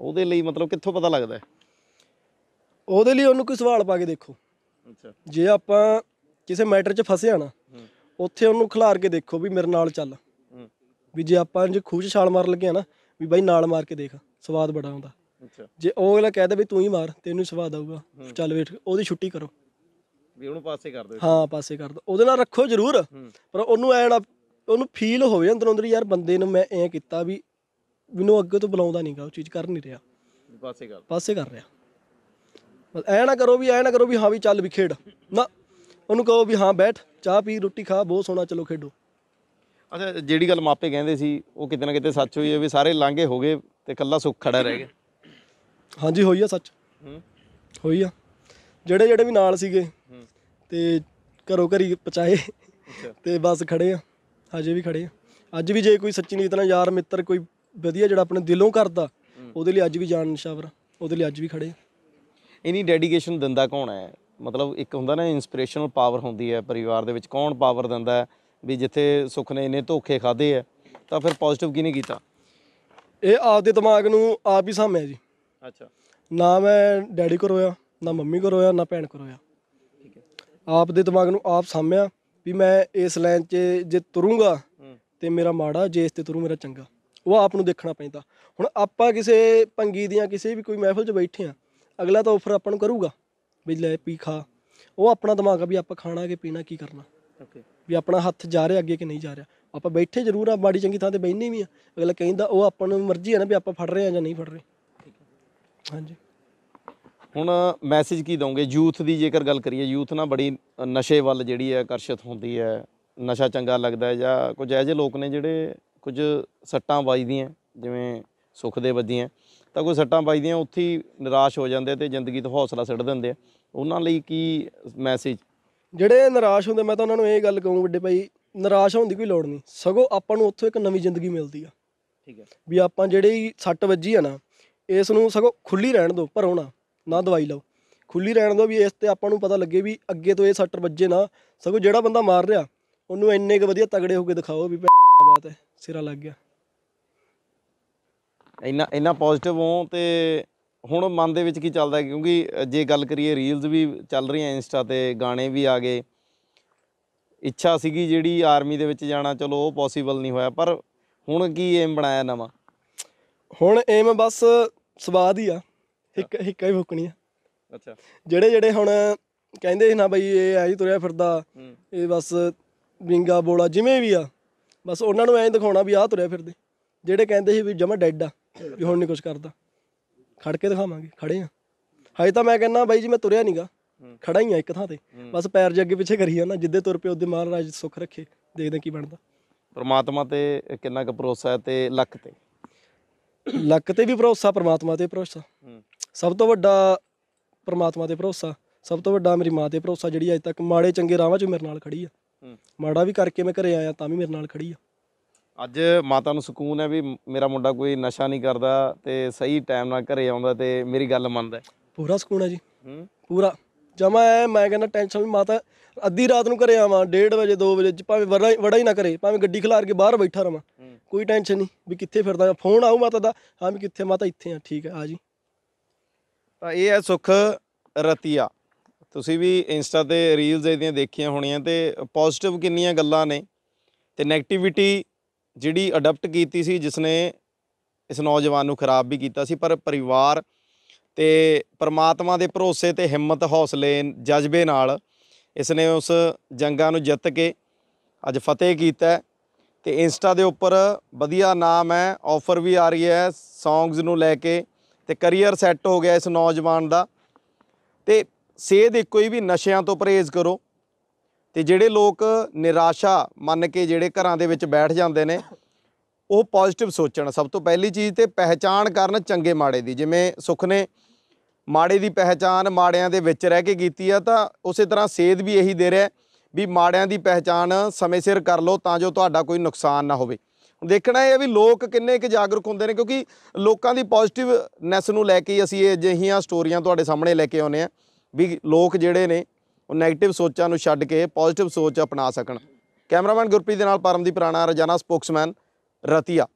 ਉਹਦੇ ਲਈ ਮਤਲਬ ਕਿੱਥੋਂ ਪਤਾ ਲੱਗਦਾ ਹੈ ਉਹਦੇ ਲਈ ਉਹਨੂੰ ਕੋਈ ਸਵਾਲ ਪਾ ਕੇ ਦੇਖੋ ਅੱਛਾ ਜੇ ਆਪਾਂ ਕਿਸੇ ਮੈਟਰ 'ਚ ਫਸਿਆ ਨਾ ਉੱਥੇ ਉਹਨੂੰ ਖਿਲਾਰ ਕੇ ਦੇਖੋ ਵੀ ਮੇਰੇ ਨਾਲ ਚੱਲ ਵੀ ਜੇ ਆਪਾਂ ਜੇ ਖੂਹ ਛਾਲ ਮਾਰ ਲੱਗੇ ਆ ਨਾ ਵੀ ਬਾਈ ਨਾਲ ਮਾਰ ਕੇ ਦੇਖ ਸਵਾਦ ਬੜਾ ਆਉਂਦਾ ਜੇ ਉਹ ਅਗਲਾ ਕਹਦਾ ਵੀ ਤੂੰ ਹੀ ਮਾਰ ਤੈਨੂੰ ਸਵਾਦ ਆਊਗਾ ਚੱਲ ਬੈਠ ਉਹਦੀ ਛੁੱਟੀ ਕਰੋ ਵੀ ਉਹਨੂੰ ਪਾਸੇ ਕਰ ਦਿਓ ਹਾਂ ਪਾਸੇ ਕਰ ਦੋ ਉਹਦੇ ਨਾਲ ਰੱਖੋ ਜ਼ਰੂਰ ਪਰ ਉਹਨੂੰ ਐ ਜਿਹੜਾ ਉਹਨੂੰ ਫੀਲ ਹੋਵੇ ਅੰਦਰੋਂ ਅੰਦਰ ਯਾਰ ਬੰਦੇ ਨੂੰ ਮੈਂ ਐ ਕੀਤਾ ਵੀ ਮੈਨੂੰ ਅੱਗੇ ਤੋਂ ਬੁਲਾਉਂਦਾ ਨਹੀਂਗਾ ਉਹ ਚੀਜ਼ ਕਰ ਨਹੀਂ ਰਿਹਾ ਪਾਸੇ ਕਰ ਪਾਸੇ ਕਰ ਰਿਹਾ ਬਸ ਐ ਨਾ ਕਰੋ ਵੀ ਐ ਨਾ ਕਰੋ ਵੀ ਹਾਂ ਵੀ ਚੱਲ ਵੀ ਖੇਡ ਨਾ ਉਹਨੂੰ ਕਹੋ ਵੀ ਹਾਂ ਬੈਠ ਚਾਹ ਪੀ ਰੋਟੀ ਖਾ ਬਹੁਤ ਸੋਹਣਾ ਚਲੋ ਖੇਡੋ ਅੱਛਾ ਜਿਹੜੀ ਗੱਲ ਮਾਪੇ ਕਹਿੰਦੇ ਸੀ ਉਹ ਕਿਤੇ ਨਾ ਕਿਤੇ ਸੱਚ ਹੋਈ ਹੈ ਵੀ ਸਾਰੇ ਲਾਂਗੇ ਹੋ ਗਏ ਤੇ ਇਕੱਲਾ ਸੁੱਖ ਖੜਾ ਰਹਿ ਗਿਆ ਹਾਂਜੀ ਹੋਈ ਆ ਸੱਚ ਹੂੰ ਹੋਈ ਆ ਜਿਹੜੇ ਜਿਹੜੇ ਵੀ ਨਾਲ ਸੀਗੇ ਹੂੰ ਤੇ ਘਰੋ ਘਰੀ ਪਚਾਏ ਤੇ ਬਸ ਖੜੇ ਆ ਅਜੇ ਵੀ ਖੜੇ ਆ ਅੱਜ ਵੀ ਜੇ ਕੋਈ ਸੱਚੀ ਨੀਤ ਨਾਲ ਯਾਰ ਮਿੱਤਰ ਕੋਈ ਵਧੀਆ ਜਿਹੜਾ ਆਪਣੇ ਦਿਲੋਂ ਕਰਦਾ ਉਹਦੇ ਲਈ ਅੱਜ ਵੀ ਜਾਨ ਨਿਸ਼ਾਵਰ ਉਹਦੇ ਲਈ ਅੱਜ ਵੀ ਖੜੇ ਆ ਇਨੀ ਡੈਡੀਕੇਸ਼ਨ ਦਿੰਦਾ ਕੌਣ ਹੈ ਮਤਲਬ ਇੱਕ ਹੁੰਦਾ ਨਾ ਇਨਸਪੀਰੇਸ਼ਨਲ ਪਾਵਰ ਹੁੰਦੀ ਹੈ ਪਰਿਵਾਰ ਦੇ ਵਿੱਚ ਕੌਣ ਪਾਵਰ ਦਿੰਦਾ ਹੈ ਵੀ ਜਿੱਥੇ ਸੁੱਖ ਨੇ ਇਹਨੇ ਧੋਖੇ ਖਾਦੇ ਆ ਤਾਂ ਫਿਰ ਪੋਜ਼ਿਟਿਵ ਕਿਹਨੇ ਕੀਤਾ ਇਹ ਆਪ ਦੇ ਦਿਮਾਗ ਨੂੰ ਆਪ ਹੀ ਸਾਹਮਣੇ ਜੀ ਅੱਛਾ ਨਾ ਮੈਂ ਡੈਡੀ ਕੋ ਰੋਇਆ ਨਾ ਮੰਮੀ ਕੋ ਰੋਇਆ ਨਾ ਭੈਣ ਕੋ ਰੋਇਆ ਠੀਕ ਹੈ ਆਪ ਦੇ ਦਿਮਾਗ ਨੂੰ ਆਪ ਸਾਂਭਿਆ ਵੀ ਮੈਂ ਇਸ ਲਾਈਨ 'ਚ ਜੇ ਤੁਰੂੰਗਾ ਤੇ ਮੇਰਾ ਮਾੜਾ ਜੇ ਇਸ ਤੇ ਤੁਰੂ ਮੇਰਾ ਚੰਗਾ ਉਹ ਆਪ ਨੂੰ ਦੇਖਣਾ ਪੈਂਦਾ ਹੁਣ ਆਪਾਂ ਕਿਸੇ ਪੰਗੀ ਦੀਆਂ ਕਿਸੇ ਵੀ ਕੋਈ ਮਹਿਫਲ 'ਚ ਬੈਠੇ ਆ ਅਗਲਾ ਤਾਂ ਆਫਰ ਆਪਾਂ ਨੂੰ ਕਰੂਗਾ ਵੀ ਲੈ ਪੀ ਖਾ ਉਹ ਆਪਣਾ ਦਿਮਾਗ ਆ ਵੀ ਆਪਾਂ ਖਾਣਾ ਕਿ ਪੀਣਾ ਕੀ ਕਰਨਾ ਓਕੇ ਵੀ ਆਪਣਾ ਹੱਥ ਜਾ ਰਿਹਾ ਅੱਗੇ ਕਿ ਨਹੀਂ ਜਾ ਰਿਹਾ ਆਪਾਂ ਬੈਠੇ ਜ਼ਰੂਰ ਆ ਬਾੜੀ ਚੰਗੀ ਥਾਂ ਤੇ ਬੈੰਨੇ ਵੀ ਆ ਅਗਲਾ ਕਹਿੰਦਾ ਉਹ ਆਪਾਂ ਨੂੰ ਮਰਜ਼ੀ ਆ ਨਾ ਵੀ ਆਪਾਂ ਫੜ ਰਹੇ ਆ ਜਾਂ ਨਹੀਂ ਫੜ ਰਹੇ ਹਾਂਜੀ ਹੁਣ ਮੈਸੇਜ ਕੀ ਦੋਗੇ ਯੂਥ ਦੀ ਜੇਕਰ ਗੱਲ ਕਰੀਏ ਯੂਥ ਨਾ ਬੜੀ ਨਸ਼ੇ ਵੱਲ ਜਿਹੜੀ ਹੈ ਆਕਰਸ਼ਿਤ ਹੁੰਦੀ ਹੈ ਨਸ਼ਾ ਚੰਗਾ ਲੱਗਦਾ ਹੈ ਜਾਂ ਕੁਝ ਐਜੇ ਲੋਕ ਨੇ ਜਿਹੜੇ ਕੁਝ ਸੱਟਾਂ ਵੱਜਦੀਆਂ ਜਿਵੇਂ ਸੁੱਖ ਦੇ ਵੱਜੀਆਂ ਤਾਂ ਕੋਈ ਸੱਟਾਂ ਵੱਜਦੀਆਂ ਉੱਥੇ ਹੀ ਨਿਰਾਸ਼ ਹੋ ਜਾਂਦੇ ਤੇ ਜ਼ਿੰਦਗੀ ਤੋਂ ਹੌਸਲਾ ਛੱਡ ਦਿੰਦੇ ਆ ਉਹਨਾਂ ਲਈ ਕੀ ਮੈਸੇਜ ਜਿਹੜੇ ਨਿਰਾਸ਼ ਹੁੰਦੇ ਮੈਂ ਤਾਂ ਉਹਨਾਂ ਨੂੰ ਇਹ ਗੱਲ ਕਹੂੰ ਵੱਡੇ ਭਾਈ ਨਿਰਾਸ਼ ਹੋਣ ਦੀ ਕੋਈ ਲੋੜ ਨਹੀਂ ਸਗੋਂ ਆਪਾਂ ਨੂੰ ਉੱਥੋਂ ਇੱਕ ਨਵੀਂ ਜ਼ਿੰਦਗੀ ਮਿਲਦੀ ਆ ਠੀਕ ਹੈ ਵੀ ਆਪਾਂ ਜਿਹੜੇ ਸੱਟ ਵੱਜੀ ਆ ਨਾ ਇਸ ਨੂੰ ਸਗੋਂ ਖੁੱਲੀ ਰਹਿਣ ਦਿਓ ਭਰੋ ਨਾ ਨਾ ਦਵਾਈ ਲਾਓ ਖੁੱਲੀ ਰਹਿਣ ਦਿਓ ਵੀ ਇਸ ਤੇ ਆਪਾਂ ਨੂੰ ਪਤਾ ਲੱਗੇ ਵੀ ਅੱਗੇ ਤੋਂ ਇਹ ਸੱਟਰ ਵੱਜੇ ਨਾ ਸਗੋਂ ਜਿਹੜਾ ਬੰਦਾ ਮਾਰ ਰਿਹਾ ਉਹਨੂੰ ਇੰਨੇ ਕੁ ਵਧੀਆ ਤਗੜੇ ਹੋ ਕੇ ਦਿਖਾਓ ਵੀ ਬਾਤ ਹੈ ਸਿਰਾ ਲੱਗ ਗਿਆ ਇੰਨਾ ਇੰਨਾ ਪੋਜ਼ਿਟਿਵ ਹੋ ਤੇ ਹੁਣ ਮਨ ਦੇ ਵਿੱਚ ਕੀ ਚੱਲਦਾ ਕਿਉਂਕਿ ਜੇ ਗੱਲ ਕਰੀਏ ਰੀਲਸ ਵੀ ਚੱਲ ਰਹੀਆਂ ਇੰਸਟਾ ਤੇ ਗਾਣੇ ਵੀ ਆ ਗਏ ਇੱਛਾ ਸੀਗੀ ਜਿਹੜੀ ਆਰਮੀ ਦੇ ਵਿੱਚ ਜਾਣਾ ਚਲੋ ਉਹ ਪੋਸੀਬਲ ਨਹੀਂ ਹੋਇਆ ਪਰ ਹੁਣ ਕੀ ਏਮ ਬਣਾਇਆ ਨਵਾਂ ਹੁਣ ਐਮ ਬਸ ਸਵਾਦ ਹੀ ਆ ਇੱਕ ਇੱਕ ਹੀ ਫੁੱਕਣੀ ਆ ਅੱਛਾ ਜਿਹੜੇ ਜਿਹੜੇ ਹੁਣ ਕਹਿੰਦੇ ਸੀ ਨਾ ਬਈ ਇਹ ਆ ਜੀ ਤੁਰਿਆ ਫਿਰਦਾ ਇਹ ਬਸ ਵਿੰਗਾ ਬੋਲਾ ਜਿਵੇਂ ਵੀ ਆ ਬਸ ਉਹਨਾਂ ਨੂੰ ਐਂ ਦਿਖਾਉਣਾ ਵੀ ਆ ਤੁਰਿਆ ਫਿਰਦੇ ਜਿਹੜੇ ਕਹਿੰਦੇ ਸੀ ਵੀ ਜਮਾ ਡੈੱਡ ਆ ਵੀ ਹੁਣ ਨਹੀਂ ਕੁਝ ਕਰਦਾ ਖੜ ਕੇ ਦਿਖਾਵਾਂਗੇ ਖੜੇ ਆ ਹਜੇ ਤਾਂ ਮੈਂ ਕਹਿੰਦਾ ਬਾਈ ਜੀ ਮੈਂ ਤੁਰਿਆ ਨਹੀਂਗਾ ਖੜਾ ਹੀ ਆ ਇੱਕ ਥਾਂ ਤੇ ਬਸ ਪੈਰ ਜੇ ਅੱਗੇ ਪਿੱਛੇ ਕਰੀ ਜਾਣਾ ਜਿੱਦੇ ਤੁਰ ਪਏ ਉਹਦੇ ਮਹਾਰਾਜ ਸੁੱਖ ਰੱਖੇ ਦੇਖਦੇ ਕੀ ਬਣਦਾ ਪ੍ਰਮਾਤਮਾ ਤੇ ਕਿੰਨਾ ਕੁ ਭਰੋਸਾ ਹੈ ਤੇ ਲੱਕ ਤੇ ਲੱਕ ਤੇ ਵੀ ਭਰੋਸਾ ਪ੍ਰਮਾਤਮਾ ਤੇ ਭਰੋਸਾ ਸਭ ਤੋਂ ਵੱਡਾ ਪ੍ਰਮਾਤਮਾ ਤੇ ਭਰੋਸਾ ਸਭ ਤੋਂ ਵੱਡਾ ਮੇਰੀ ਮਾਂ ਤੇ ਭਰੋਸਾ ਜਿਹੜੀ ਅੱਜ ਤੱਕ ਮਾੜੇ ਚੰਗੇ ਰਾਹਾਂ 'ਚ ਮੇਰੇ ਨਾਲ ਖੜੀ ਆ ਮਾੜਾ ਵੀ ਕਰਕੇ ਮੈਂ ਘਰੇ ਆਇਆ ਤਾਂ ਵੀ ਮੇਰੇ ਨਾਲ ਖੜੀ ਆ ਅੱਜ ਮਾਤਾ ਨੂੰ ਸਕੂਨ ਹੈ ਵੀ ਮੇਰਾ ਮੁੰਡਾ ਕੋਈ ਨਸ਼ਾ ਨਹੀਂ ਕਰਦਾ ਤੇ ਸਹੀ ਟਾਈਮ ਨਾਲ ਘਰੇ ਆਉਂਦਾ ਤੇ ਮੇਰੀ ਗੱਲ ਮੰਨਦਾ ਪੂਰਾ ਸਕੂਨ ਹੈ ਜੀ ਪੂਰਾ ਜਮਾ ਹੈ ਮੈਂ ਕਹਿੰਦਾ ਟੈਨਸ਼ਨ ਵੀ ਮਾਤਾ ਅੱਧੀ ਰਾਤ ਨੂੰ ਘਰੇ ਆਵਾਂ 1:30 ਵਜੇ 2 ਵਜੇ ਭਾਵੇਂ ਵੜਾ ਹੀ ਨਾ ਕਰੇ ਭਾਵੇਂ ਗੱਡੀ ਖਿਲਾਰ ਕੇ ਬਾਹਰ ਬੈਠਾ ਰਵਾਂ ਕੋਈ ਟੈਨਸ਼ਨ ਨਹੀਂ ਵੀ ਕਿੱਥੇ ਫਿਰਦਾ ਫੋਨ ਆਉ ਮਾਤਾ ਦਾ ਹਾਂ ਵੀ ਕਿੱਥੇ ਮਾਤਾ ਇੱਥੇ ਆ ਠੀਕ ਆ ਆ ਜੀ ਤਾਂ ਇਹ ਹੈ ਸੁਖ ਰਤੀਆ ਤੁਸੀਂ ਵੀ ਇੰਸਟਾ ਤੇ ਰੀਲਸ ਇਹਦੀਆਂ ਦੇਖੀਆਂ ਹੋਣੀਆਂ ਤੇ ਪੋਜ਼ਿਟਿਵ ਕਿੰਨੀਆਂ ਗੱਲਾਂ ਨੇ ਤੇ 네ਗੇਟਿਵਿਟੀ ਜਿਹੜੀ ਅਡਾਪਟ ਕੀਤੀ ਸੀ ਜਿਸ ਨੇ ਇਸ ਨੌਜਵਾਨ ਨੂੰ ਖਰਾਬ ਵੀ ਕੀਤਾ ਸੀ ਪਰ ਪਰਿਵਾਰ ਤੇ ਪਰਮਾਤਮਾ ਦੇ ਭਰੋਸੇ ਤੇ ਹਿੰਮਤ ਹੌਸਲੇ ਜਜ਼ਬੇ ਨਾਲ ਇਸ ਨੇ ਉਸ ਜੰਗਾਂ ਨੂੰ ਜਿੱਤ ਕੇ ਅੱਜ ਫਤਿਹ ਕੀਤਾ ਤੇ ਇੰਸਟਾ ਦੇ ਉੱਪਰ ਵਧੀਆ ਨਾਮ ਹੈ ਆਫਰ ਵੀ ਆ ਰਹੀ ਹੈ ਸੌਂਗਸ ਨੂੰ ਲੈ ਕੇ ਤੇ ਕੈਰੀਅਰ ਸੈੱਟ ਹੋ ਗਿਆ ਇਸ ਨੌਜਵਾਨ ਦਾ ਤੇ ਸੇਧ ਇੱਕੋ ਹੀ ਵੀ ਨਸ਼ਿਆਂ ਤੋਂ ਪਰਹੇਜ਼ ਕਰੋ ਤੇ ਜਿਹੜੇ ਲੋਕ ਨਿਰਾਸ਼ਾ ਮੰਨ ਕੇ ਜਿਹੜੇ ਘਰਾਂ ਦੇ ਵਿੱਚ ਬੈਠ ਜਾਂਦੇ ਨੇ ਉਹ ਪੋਜ਼ਿਟਿਵ ਸੋਚਣ ਸਭ ਤੋਂ ਪਹਿਲੀ ਚੀਜ਼ ਤੇ ਪਹਿਚਾਨ ਕਰਨ ਚੰਗੇ ਮਾੜੇ ਦੀ ਜਿਵੇਂ ਸੁਖ ਨੇ ਮਾੜੇ ਦੀ ਪਹਿਚਾਨ ਮਾੜਿਆਂ ਦੇ ਵਿੱਚ ਰਹਿ ਕੇ ਕੀਤੀ ਆ ਤਾਂ ਉਸੇ ਤਰ੍ਹਾਂ ਸੇਧ ਵੀ ਇਹੀ ਦੇ ਰਿਹਾ ਵੀ ਮਾੜਿਆਂ ਦੀ ਪਹਿਚਾਣ ਸਮੇਂ ਸਿਰ ਕਰ ਲਓ ਤਾਂ ਜੋ ਤੁਹਾਡਾ ਕੋਈ ਨੁਕਸਾਨ ਨਾ ਹੋਵੇ ਦੇਖਣਾ ਇਹ ਵੀ ਲੋਕ ਕਿੰਨੇ ਕਿ ਜਾਗਰੂਕ ਹੁੰਦੇ ਨੇ ਕਿਉਂਕਿ ਲੋਕਾਂ ਦੀ ਪੋਜ਼ਿਟਿਵ ਨੈਸ ਨੂੰ ਲੈ ਕੇ ਅਸੀਂ ਇਹ ਅਜਿਹੀਆਂ ਸਟੋਰੀਆਂ ਤੁਹਾਡੇ ਸਾਹਮਣੇ ਲੈ ਕੇ ਆਉਨੇ ਆ ਵੀ ਲੋਕ ਜਿਹੜੇ ਨੇ ਉਹ 네ਗੇਟਿਵ ਸੋਚਾਂ ਨੂੰ ਛੱਡ ਕੇ ਪੋਜ਼ਿਟਿਵ ਸੋਚ ਅਪਣਾ ਸਕਣ ਕੈਮਰਾਮੈਨ ਗੁਰਪ੍ਰੀਤ ਦੇ ਨਾਲ ਪਰਮਦੀਪ ਰਾਣਾ ਰਜਾਨਾ ਸਪੋਕਸਮੈਨ ਰਤੀਆ